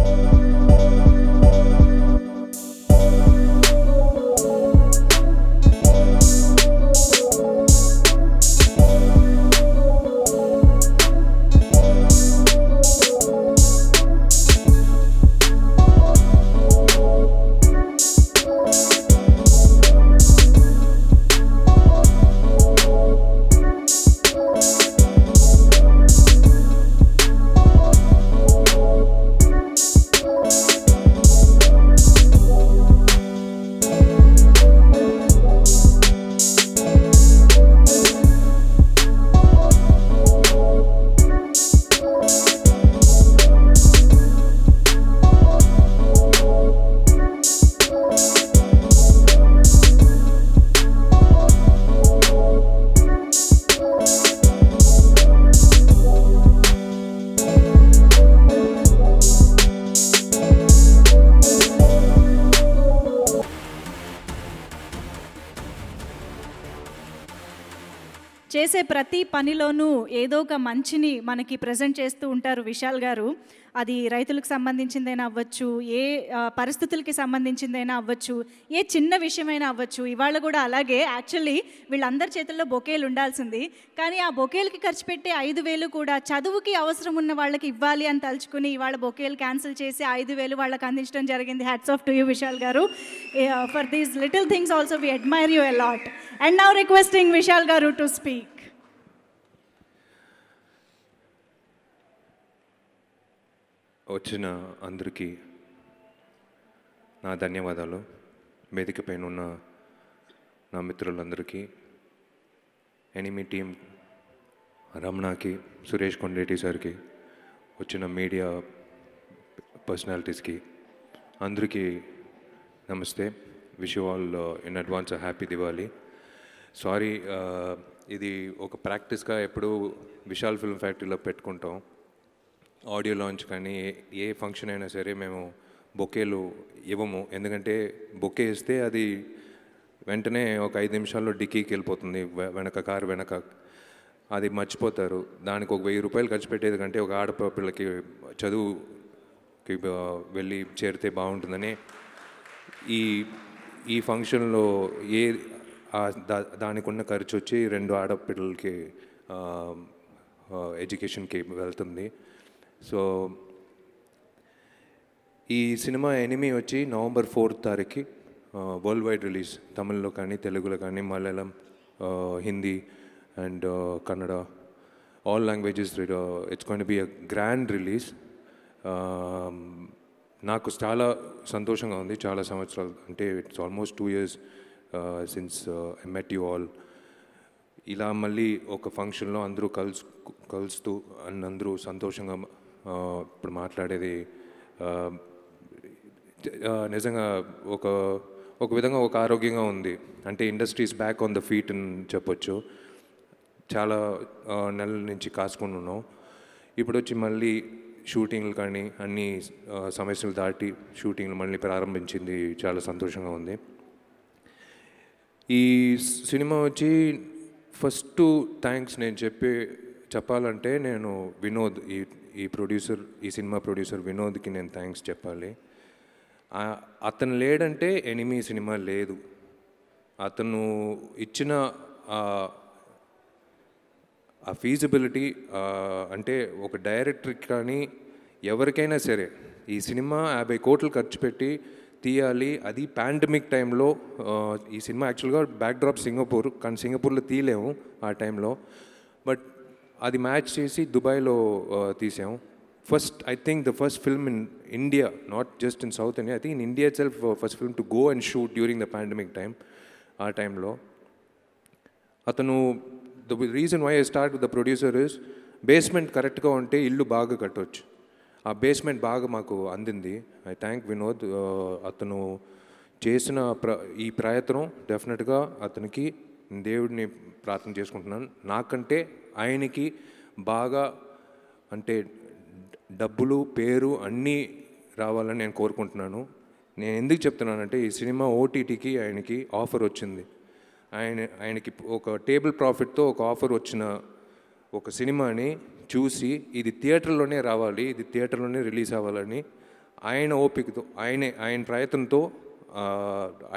ప్రతిరోజులోనూ ఏదో ఒక మంచిని మనకి ప్రజెంట్ చేస్తూ ఉంటారు విశాల్ గారు అది రైతులకు సంబంధించిందైనా అవ్వచ్చు ఏ పరిస్థితులకి సంబంధించిందైనా అవ్వచ్చు ఏ చిన్న విషయమైనా అవ్వచ్చు ఇవాళ కూడా అలాగే యాక్చువల్లీ వీళ్ళందరి చేతుల్లో బొకేలు ఉండాల్సింది కానీ ఆ బొకేలకి ఖర్చు పెట్టే ఐదు వేలు కూడా చదువుకి అవసరం ఉన్న వాళ్ళకి ఇవ్వాలి అని తలుచుకుని ఇవాళ బొకేలు క్యాన్సిల్ చేసి ఐదు వేలు వాళ్ళకి అందించడం జరిగింది hats off to you Vishal garu for these little things also we admire you a lot and now requesting Vishal garu to speak వచ్చిన అందరికీ నా ధన్యవాదాలు వేదిక పైన ఉన్న నా మిత్రులందరికీ ఎనిమి టీం రమణకి సురేష్ కొండేటి సార్కి వచ్చిన మీడియా పర్సనాలిటీస్కి అందరికీ నమస్తే wish all in advance happy Diwali sorry ఇది ఒక ప్రాక్టీస్గా ఎప్పుడూ విశాల్ ఫిల్మ్ ఫ్యాక్టరీలో పెట్టుకుంటాం ఆడియో లాంచ్ కానీ ఏ ఫంక్షన్ అయినా సరే మేము బొకేలు ఇవ్వము ఎందుకంటే బొకే ఇస్తే అది వెంటనే ఒక ఐదు నిమిషాల్లో డిక్కీకి వెళ్ళిపోతుంది వెనక కారు వెనక అది మర్చిపోతారు దానికి ఒక వెయ్యి రూపాయలు ఖర్చు పెట్టేది కంటే ఒక ఆడపిల్లకి చదువుకి వెళ్ళి చేరితే బాగుంటుందని ఈ ఈ ఫంక్షన్లో ఏ దానికి ఉన్న ఖర్చు వచ్చి రెండు ఆడపిల్లలకి ఎడ్యుకేషన్కి వెళ్తుంది సో ఈ సినిమా ఎనిమి వచ్చి నవంబర్ ఫోర్త్ తారీఖు వరల్డ్ వైడ్ రిలీజ్ తమిళ్లో కానీ తెలుగులో కానీ Malayalam Hindi and Kannada all languages it's can be a grand release నాకు చాలా సంతోషంగా ఉంది చాలా సంవత్సరాలు అంటే it's almost two years since I met you all ఇలా మళ్ళీ ఒక ఫంక్షన్లో అందరూ కలుసు కలుస్తూ అందరూ సంతోషంగా ఇప్పుడు మాట్లాడేది నిజంగా ఒక ఒక విధంగా ఒక ఆరోగ్యంగా ఉంది అంటే industry's back on the feet అని చెప్పొచ్చు చాలా నెలల నుంచి కాసుకుని ఇప్పుడు వచ్చి మళ్ళీ షూటింగ్లు కానీ అన్ని సమస్యలు దాటి షూటింగ్లు మళ్ళీ ప్రారంభించింది చాలా సంతోషంగా ఉంది ఈ సినిమా వచ్చి ఫస్ట్ థ్యాంక్స్ నేను చెప్పే చెప్పాలంటే నేను వినోద్ ఈ ఈ ప్రొడ్యూసర్ ఈ సినిమా ప్రొడ్యూసర్ వినోద్కి నేను థ్యాంక్స్ చెప్పాలి అతను లేడంటే ఎనిమీ సినిమా లేదు అతను ఇచ్చిన ఆ ఫీజిబిలిటీ అంటే ఒక డైరెక్టర్ కానీ ఎవరికైనా సరే ఈ సినిమా యాభై కోట్లు ఖర్చు పెట్టి తీయాలి అది పాండమిక్ టైంలో ఈ సినిమా యాక్చువల్గా బ్యాక్డ్రాప్ సింగపూర్ కానీ సింగపూర్లో తీయలేము ఆ టైంలో బట్ అది మ్యాచ్ చేసి దుబాయ్లో తీసాము first I think the first film in India not just in South India I think in India self first film to go and shoot during the pandemic time ఆ టైంలో uh, అతను the reason why I start the producer is basement కరెక్ట్గా ఉంటే ఇల్లు బాగా కట్టవచ్చు ఆ basement బాగా మాకు అందింది ఐ థ్యాంక్ వినోద్ అతను చేసిన ప్ర ఈ ప్రయత్నం డెఫినెట్గా అతనికి దేవుడిని ప్రార్థన చేసుకుంటున్నాను నాకంటే ఆయనకి బాగా అంటే డబ్బులు పేరు అన్నీ రావాలని నేను కోరుకుంటున్నాను నేను ఎందుకు చెప్తున్నానంటే ఈ సినిమా ఓటీటీకి ఆయనకి ఆఫర్ వచ్చింది ఆయన ఆయనకి ఒక టేబుల్ ప్రాఫిట్తో ఒక ఆఫర్ వచ్చిన ఒక సినిమాని చూసి ఇది థియేటర్లోనే రావాలి ఇది థియేటర్లోనే రిలీజ్ అవ్వాలని ఆయన ఓపికతో ఆయనే ఆయన ప్రయత్నంతో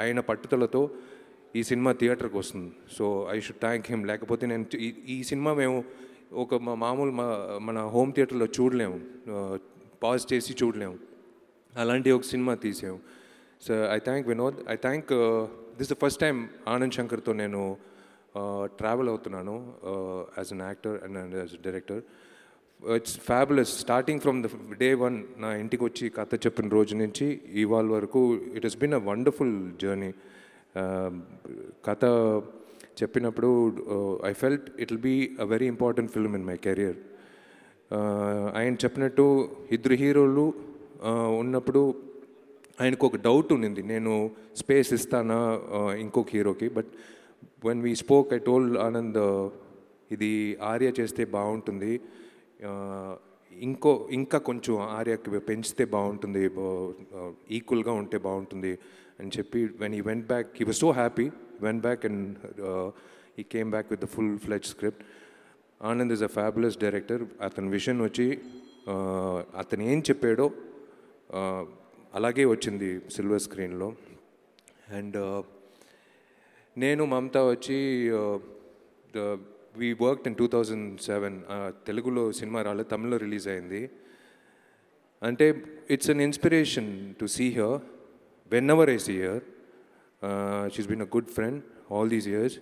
ఆయన పట్టుదలతో ఈ సినిమా థియేటర్కి వస్తుంది so I should thank him లేకపోతే నేను ఈ సినిమా మేము ఒక మా మామూలు మా మన హోమ్ థియేటర్లో చూడలేము పాజ్ చేసి చూడలేము అలాంటి ఒక సినిమా తీసాము so I thank Vinod I thank this the first time Anand శంకర్తో నేను ట్రావెల్ అవుతున్నాను as an actor and and as director it's fabulous starting from the day one నా ఇంటికి వచ్చి కథ చెప్పిన రోజు నుంచి ఇవాళ వరకు it has been a wonderful journey Um, కథ చెప్పినప్పుడు I felt it will be a very important film in my career ఆయన చెప్పినట్టు ఇద్దరు హీరోలు uh, ఉన్నప్పుడు ఆయనకు ఒక డౌట్ ఉండింది నేను స్పేస్ ఇస్తానా uh, ఇంకొక హీరోకి but when we spoke I told Anand ఇది ఆర్య చేస్తే బాగుంటుంది uh, ఇంకో ఇంకా కొంచెం ఆర్యకి పెంచితే బాగుంటుంది ఈక్వల్గా ఉంటే బాగుంటుంది అని చెప్పి when he went back he was so happy when back and he came back with the full fledged script Anand is a fabulous director అతని విషన్ వచ్చి uh, అతను ఏం చెప్పాడో uh, అలాగే వచ్చింది సిల్వర్ స్క్రీన్లో అండ్ నేను మమతా వచ్చి we work in two thousand seven తెలుగులో సినిమా రాలేదు తమిళ్లో రిలీజ్ అయింది అంటే it's an inspiration to see her whenever I see her, uh, she's been a good friend all these years.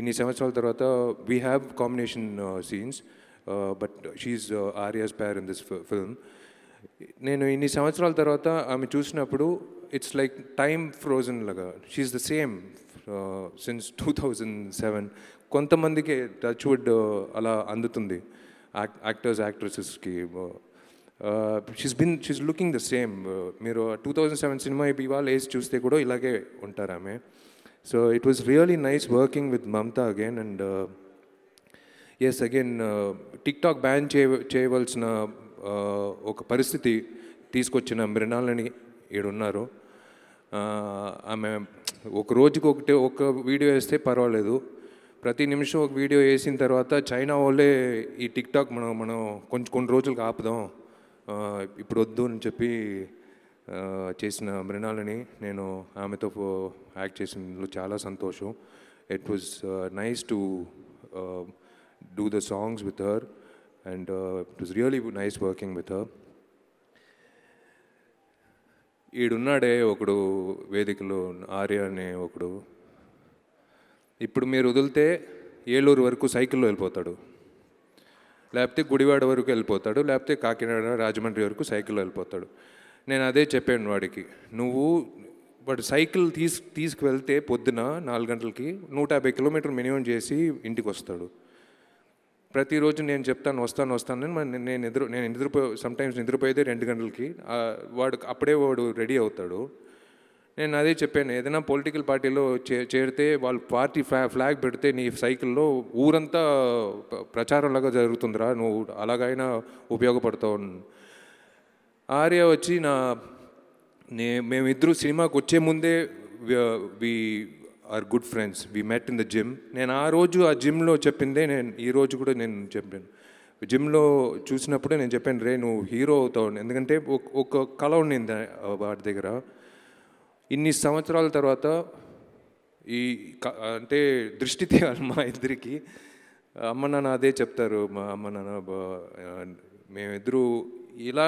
ఇన్ని సంవత్సరాల తర్వాత we have combination scenes but she's Arya's pair in this film నేను ఇన్ని సంవత్సరాల తర్వాత ఆమె చూసినప్పుడు ఇట్స్ లైక్ టైమ్ ఫ్రోజన్ లాగా she's the same since two thousand seven కొంతమందికి టచ్ uh, అలా అందుతుంది యాక్టర్స్ యాక్ట్రసెస్కి she's been she's looking the same మీరు టూ థౌజండ్ సెవెన్ సినిమా ఇవాళ ఏజ్ చూస్తే కూడా ఇలాగే ఉంటారు ఆమె so it was really nice working with Mamata again and yes again tick TikTok ban చేయ చేయవలసిన ఒక పరిస్థితి తీసుకొచ్చిన మృణాలని ఈడున్నారు uh, ఆమె ఒక రోజుకి ఒకటి ఒక వీడియో వేస్తే పర్వాలేదు ప్రతి నిమిషం ఒక వీడియో వేసిన తర్వాత చైనా వాళ్ళే ఈ టిక్ టాక్ మనం మనం కొంచెం కొన్ని రోజులకు ఆపుదాం ఇప్పుడు వద్దు అని చెప్పి చేసిన మృణాలని నేను ఆమెతో యాక్ట్ చేసిన చాలా సంతోషం it was nice to do the songs with her and it was really nice working with her ఈడున్నాడే ఒకడు వేదికలో ఆర్య అనే ఒకడు ఇప్పుడు మీరు వదిలితే ఏలూరు వరకు సైకిల్లో వెళ్ళిపోతాడు లేకపోతే గుడివాడ వరకు వెళ్ళిపోతాడు లేకపోతే కాకినాడ రాజమండ్రి వరకు సైకిల్ వెళ్ళిపోతాడు నేను అదే చెప్పాను వాడికి నువ్వు వాడు సైకిల్ తీసు తీసుకువెళ్తే పొద్దున నాలుగు గంటలకి నూట యాభై కిలోమీటర్లు మినిమం చేసి ఇంటికి వస్తాడు ప్రతిరోజు నేను చెప్తాను వస్తాను వస్తాను నేను నిద్ర నేను నిద్రపో సమ్టైమ్స్ నిద్రపోయేదే రెండు గంటలకి వాడు అప్పుడే వాడు రెడీ అవుతాడు నేను అదే చెప్పాను ఏదైనా పొలిటికల్ పార్టీలో చే చేరితే వాళ్ళు పార్టీ ఫ్లా ఫ్లాగ్ పెడితే నీ సైకిల్లో ఊరంతా ప్రచారంలాగా జరుగుతుందిరా నువ్వు అలాగైనా ఉపయోగపడతావు ఆర్య వచ్చి నా నే మేమిద్దరూ సినిమాకి వచ్చే ముందే we are good friends we met in the gym నేను ఆ రోజు ఆ జిమ్లో చెప్పిందే నేను ఈ రోజు కూడా నేను చెప్పాను జిమ్లో చూసినప్పుడే నేను చెప్పాను రే నువ్వు హీరో అవుతావు ఎందుకంటే ఒక కళ ఉండింది వాటి దగ్గర ఇన్ని సంవత్సరాల తర్వాత ఈ అంటే దృష్టి తీయాలి మా ఇద్దరికి అమ్మ నాన్న అదే చెప్తారు మా అమ్మ నాన్న మేమిద్దరూ ఇలా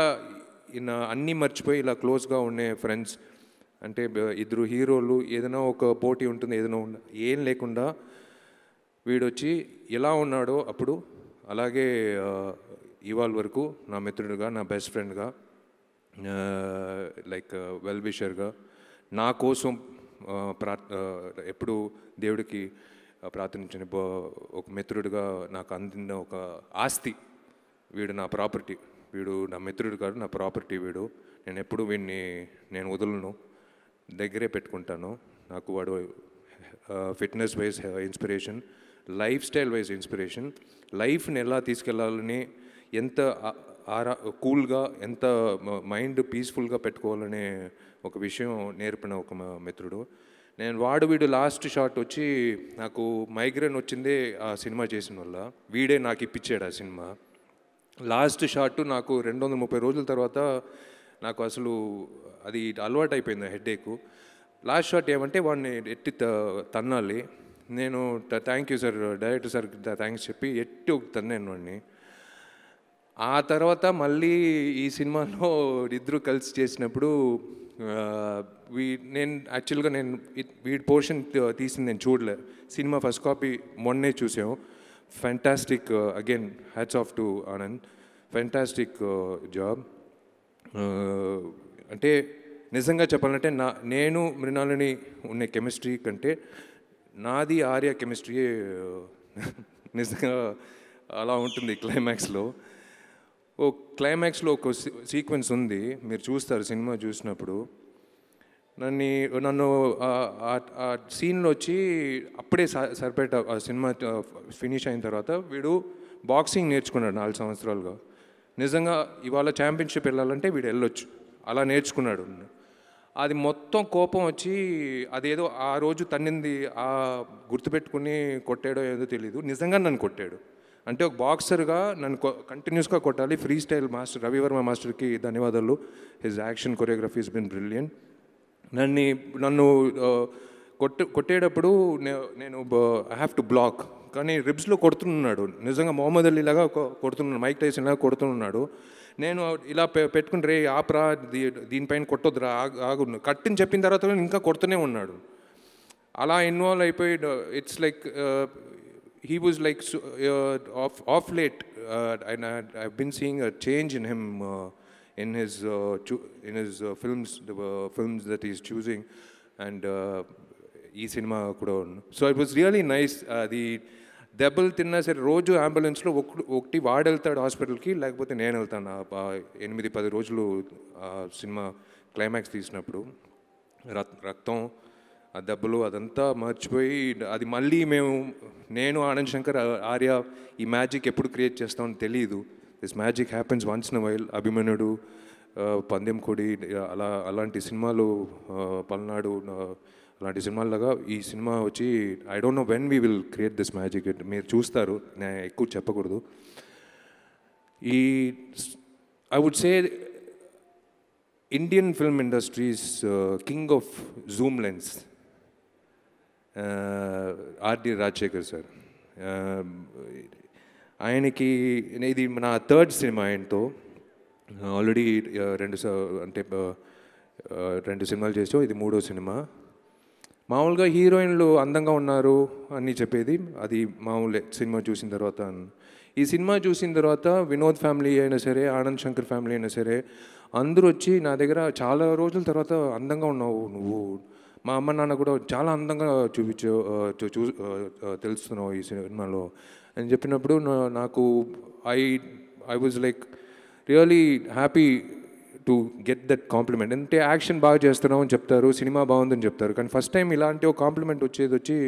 నా అన్నీ మర్చిపోయి ఇలా క్లోజ్గా ఉండే ఫ్రెండ్స్ అంటే ఇద్దరు హీరోలు ఏదైనా ఒక పోటీ ఉంటుంది ఏదైనా ఏం లేకుండా వీడొచ్చి ఎలా ఉన్నాడో అప్పుడు అలాగే ఇవాళ వరకు నా మిత్రుడిగా నా బెస్ట్ ఫ్రెండ్గా లైక్ వెల్బిషర్గా నా కోసం ప్రా ఎప్పుడు దేవుడికి ప్రార్థించిన ఒక మిత్రుడిగా నాకు అందిన ఒక ఆస్తి వీడు నా ప్రాపర్టీ వీడు నా మిత్రుడు కాదు నా ప్రాపర్టీ వీడు నేను ఎప్పుడు వీడిని నేను వదులను దగ్గరే పెట్టుకుంటాను నాకు వాడు fitness wise inspiration lifestyle wise inspiration లైఫ్ని ఎలా తీసుకెళ్ళాలని ఎంత ఆరా కూల్గా ఎంత మైండ్ పీస్ఫుల్గా పెట్టుకోవాలనే ఒక విషయం నేర్పిన ఒక మిత్రుడు నేను వాడు వీడు లాస్ట్ షాట్ వచ్చి నాకు మైగ్రేన్ వచ్చిందే ఆ సినిమా చేసిన వల్ల వీడే నాకు ఇప్పించాడు ఆ సినిమా లాస్ట్ షాట్ నాకు రెండు వందల ముప్పై రోజుల తర్వాత నాకు అసలు అది అలవాటు అయిపోయింది హెడేక్ లాస్ట్ షాట్ ఏమంటే వాడిని ఎట్టి తన్నాలి నేను thank you sir director sir thanks చెప్పి ఎట్టి తన్నాను వాడిని ఆ తర్వాత మళ్ళీ ఈ సినిమాలో ఇద్దరు కలిసి చేసినప్పుడు వీ నేను యాక్చువల్గా నేను వీడి పోర్షన్ తీసింది నేను చూడలే సినిమా ఫస్ట్ కాపీ మొన్నే చూసాము fantastic again hats off to Anand fantastic job అంటే నిజంగా చెప్పాలంటే నా నేను మృణాలని ఉన్న కెమిస్ట్రీ కంటే నాది ఆర్య కెమిస్ట్రీయే నిజంగా అలా ఉంటుంది క్లైమాక్స్లో ఓ క్లైమాక్స్లో ఒక సీక్వెన్స్ ఉంది మీరు చూస్తారు సినిమా చూసినప్పుడు నన్ను నన్ను ఆ సీన్లో వచ్చి అప్పుడే సరిపెట్ట ఆ సినిమా ఫినిష్ అయిన తర్వాత వీడు బాక్సింగ్ నేర్చుకున్నాడు నాలుగు సంవత్సరాలుగా నిజంగా ఇవాళ ఛాంపియన్షిప్ వెళ్ళాలంటే వీడు వెళ్ళొచ్చు అలా నేర్చుకున్నాడు అది మొత్తం కోపం వచ్చి అదేదో ఆ రోజు తన్నింది ఆ గుర్తుపెట్టుకుని కొట్టాడో ఏదో తెలియదు నిజంగా నన్ను కొట్టాడు అంటే ఒక బాక్సర్గా నన్ను కంటిన్యూస్గా కొట్టాలి ఫ్రీ స్టైల్ మాస్టర్ రవివర్మ మాస్టర్కి ధన్యవాదాలు his action choreographies been brilliant నన్ను నన్ను కొట్టు కొట్టేటప్పుడు నేను ఐ హ్యావ్ టు బ్లాక్ కానీ రిబ్స్లో కొడుతున్నాడు నిజంగా మొహమ్మద్ అలీ లాగా కొడుతున్నాడు మైక్ టైసన్ లాగా కొడుతున్నాడు నేను ఇలా పె పెట్టుకుని రే ఆపరా దీనిపైన కొట్టొద్దురా ఆగు కట్టిని చెప్పిన తర్వాత ఇంకా కొడుతూనే ఉన్నాడు అలా ఇన్వాల్వ్ అయిపోయి it's like he was like so, uh, off off late, uh, and I, have been seeing a change in him uh, in his uh, in his uh, films, the uh, films that he's choosing, and ఈ cinema కూడా so it was really nice అది దెబ్బలు తిన్నా సరే రోజు అంబులెన్స్లో ఒకటి వాడు వెళ్తాడు హాస్పిటల్కి లేకపోతే నేను వెళ్తాను ఎనిమిది పది రోజులు సినిమా క్లైమాక్స్ తీసినప్పుడు రక్తం ఆ దెబ్బలు అదంతా మర్చిపోయి అది మళ్ళీ మేము నేను ఆనంద్ శంకర్ ఆర్య ఈ మ్యాజిక్ ఎప్పుడు క్రియేట్ చేస్తామని తెలియదు this magic happens once in while అభిమన్యుడు పందెం కొడి అలా అలాంటి సినిమాలు పల్నాడు అలాంటి లాగా ఈ సినిమా వచ్చి I don't know when we will create this magic మీరు చూస్తారు నేను ఎక్కువ చెప్పకూడదు ఈ I would say Indian film industry's king of zoom lens RD Rajasekhar sir ఆయనకి ఇది నా థర్డ్ సినిమా ఆయనతో ఆల్రెడీ రెండు అంటే రెండు సినిమాలు చేసావు ఇది మూడో సినిమా మామూలుగా హీరోయిన్లు అందంగా ఉన్నారు అని చెప్పేది అది మామూలే సినిమా చూసిన తర్వాత ఈ సినిమా చూసిన తర్వాత వినోద్ ఫ్యామిలీ అయినా సరే ఆనంద్ శంకర్ ఫ్యామిలీ అయినా సరే అందరూ వచ్చి నా దగ్గర చాలా రోజుల తర్వాత అందంగా ఉన్నావు నువ్వు మా అమ్మ నాన్న కూడా చాలా అందంగా చూపించు చూ తెలుస్తున్నావు ఈ సినిమాలో అని చెప్పినప్పుడు నాకు I I was like really happy to get that compliment అంటే యాక్షన్ బాగా చేస్తున్నావు అని చెప్తారు సినిమా బాగుందని చెప్తారు కానీ ఫస్ట్ టైం ఇలాంటి ఒక కాంప్లిమెంట్ వచ్చేది వచ్చి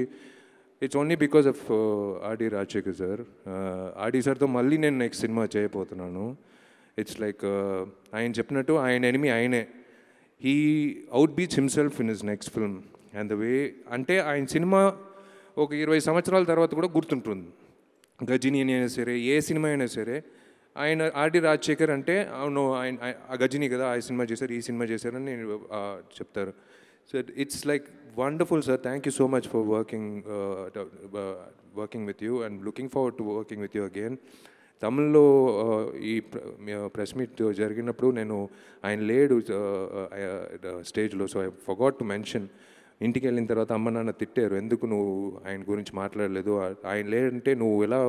it's only because of RD Rajasekhar sir RD సార్తో మళ్ళీ నేను నెక్స్ట్ సినిమా చేయబోతున్నాను ఇట్స్ లైక్ ఆయన చెప్పినట్టు ఆయన ఎనిమి ఆయనే he out beat himself in his next film and the way అంటే ఆయన సినిమా ఒక ఇరవై సంవత్సరాల తర్వాత కూడా గుర్తుంటుంది గజిని అయినా సరే ఏ సినిమా అయినా సరే ఆయన ఆర్డి రాజశేఖర్ అంటే అవును oh ఆయన గజిని కదా ఆ సినిమా చేశారు ఈ సినిమా చేశారని నేను చెప్తారు sir it's like wonderful sir thank you so much for working working with you and looking forward to working with you again తమిళ్లో ఈ ప్రెస్ మీట్ జరిగినప్పుడు నేను ఆయన లేడు స్టేజ్లో so I forgot to mention ఇంటికి వెళ్ళిన తర్వాత అమ్మ నాన్న తిట్టారు ఎందుకు నువ్వు ఆయన గురించి మాట్లాడలేదు ఆయన లేడంటే నువ్వు ఎలా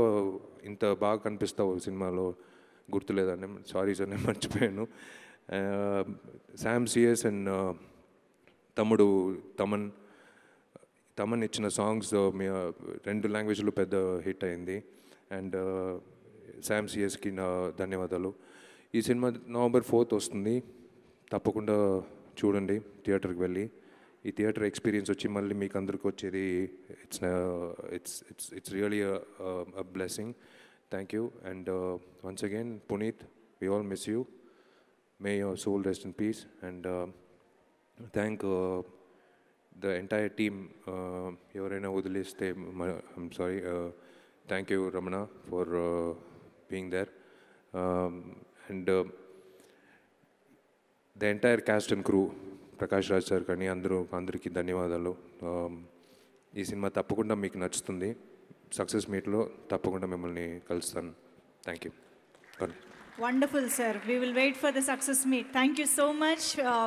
ఇంత బాగా కనిపిస్తావు సినిమాలో గుర్తులేదని సారీ సార్ నేను మర్చిపోయాను శామ్ సిఎస్ అండ్ తమ్ముడు తమన్ తమన్ ఇచ్చిన సాంగ్స్ రెండు లాంగ్వేజ్లో పెద్ద హిట్ అయింది అండ్ శామ్ సిఎస్కి నా ధన్యవాదాలు ఈ సినిమా నవంబర్ ఫోర్త్ వస్తుంది తప్పకుండా చూడండి థియేటర్కి వెళ్ళి ఈ థియేటర్ ఎక్స్పీరియన్స్ వచ్చి మళ్ళీ మీకు అందరికీ వచ్చేది it's it's it's it's really blessing thank you and once again Puneeth we all miss you may you soul rest in peace and thank the entire team ఎవరైనా వదిలేస్తే sorry thank you Ramana for being there. Um, and uh, the entire cast and crew, Prakash Raj sir కానీ అందరూ అందరికీ ధన్యవాదాలు um, ఈ cinema తప్పకుండా మీకు నచ్చుతుంది సక్సెస్ మీట్లో తప్పకుండా మిమ్మల్ని కలుస్తాను thank you wonderful sir we will wait for the success meet thank you so much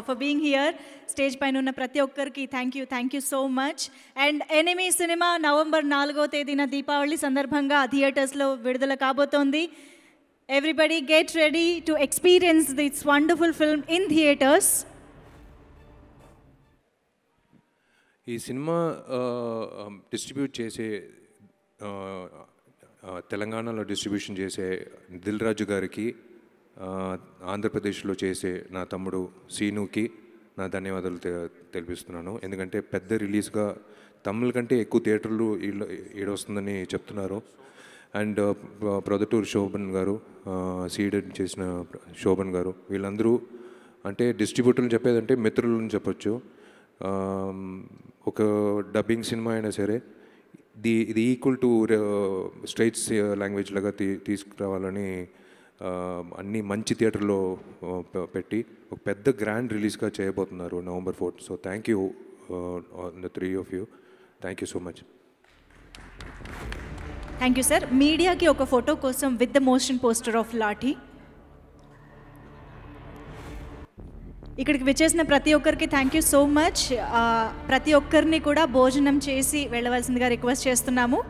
for being here stage పైన ఉన్న ప్రతి ఒక్కరికి thank you thank you so much and Enemy cinema November నాలుగో తేదీన దీపావళి సందర్భంగా థియేటర్స్లో విడుదల కాబోతోంది everybody get ready to experience this wonderful film in theatres ఈ సినిమా డిస్ట్రిబ్యూట్ చేసే తెలంగాణలో డిస్ట్రిబ్యూషన్ చేసే దిల్ రాజు గారికి ఆంధ్రప్రదేశ్లో చేసే నా తమ్ముడు సీనుకి నా ధన్యవాదాలు తెలిపిస్తున్నాను ఎందుకంటే పెద్ద రిలీజ్గా తమ్ముల కంటే ఎక్కువ థియేటర్లు ఈడొస్తుందని చెప్తున్నారు అండ్ ప్రొదటూరు శోభన్ గారు సీడెడ్ చేసిన శోభన్ గారు వీళ్ళందరూ అంటే డిస్ట్రిబ్యూటర్లు చెప్పేదంటే మిత్రులను చెప్పొచ్చు ఒక డబ్బింగ్ సినిమా అయినా సరే ది ఇది ఈక్వల్ టు స్టేట్స్ లాంగ్వేజ్ లాగా తీ తీసుకురావాలని uh, అన్ని మంచి థియేటర్లో uh, పెట్టి ఒక పెద్ద గ్రాండ్ రిలీజ్గా చేయబోతున్నారు November fourth so thank you the three of you thank you so much thank you sir మీడియాకి ఒక ఫోటో కోసం with the motion poster of Laththi ఇక్కడికి విచ్చేసిన ప్రతి ఒక్కరికి థ్యాంక్ యూ సో మచ్ ప్రతి ఒక్కరిని కూడా భోజనం చేసి వెళ్ళవలసిందిగా రిక్వెస్ట్ చేస్తున్నాము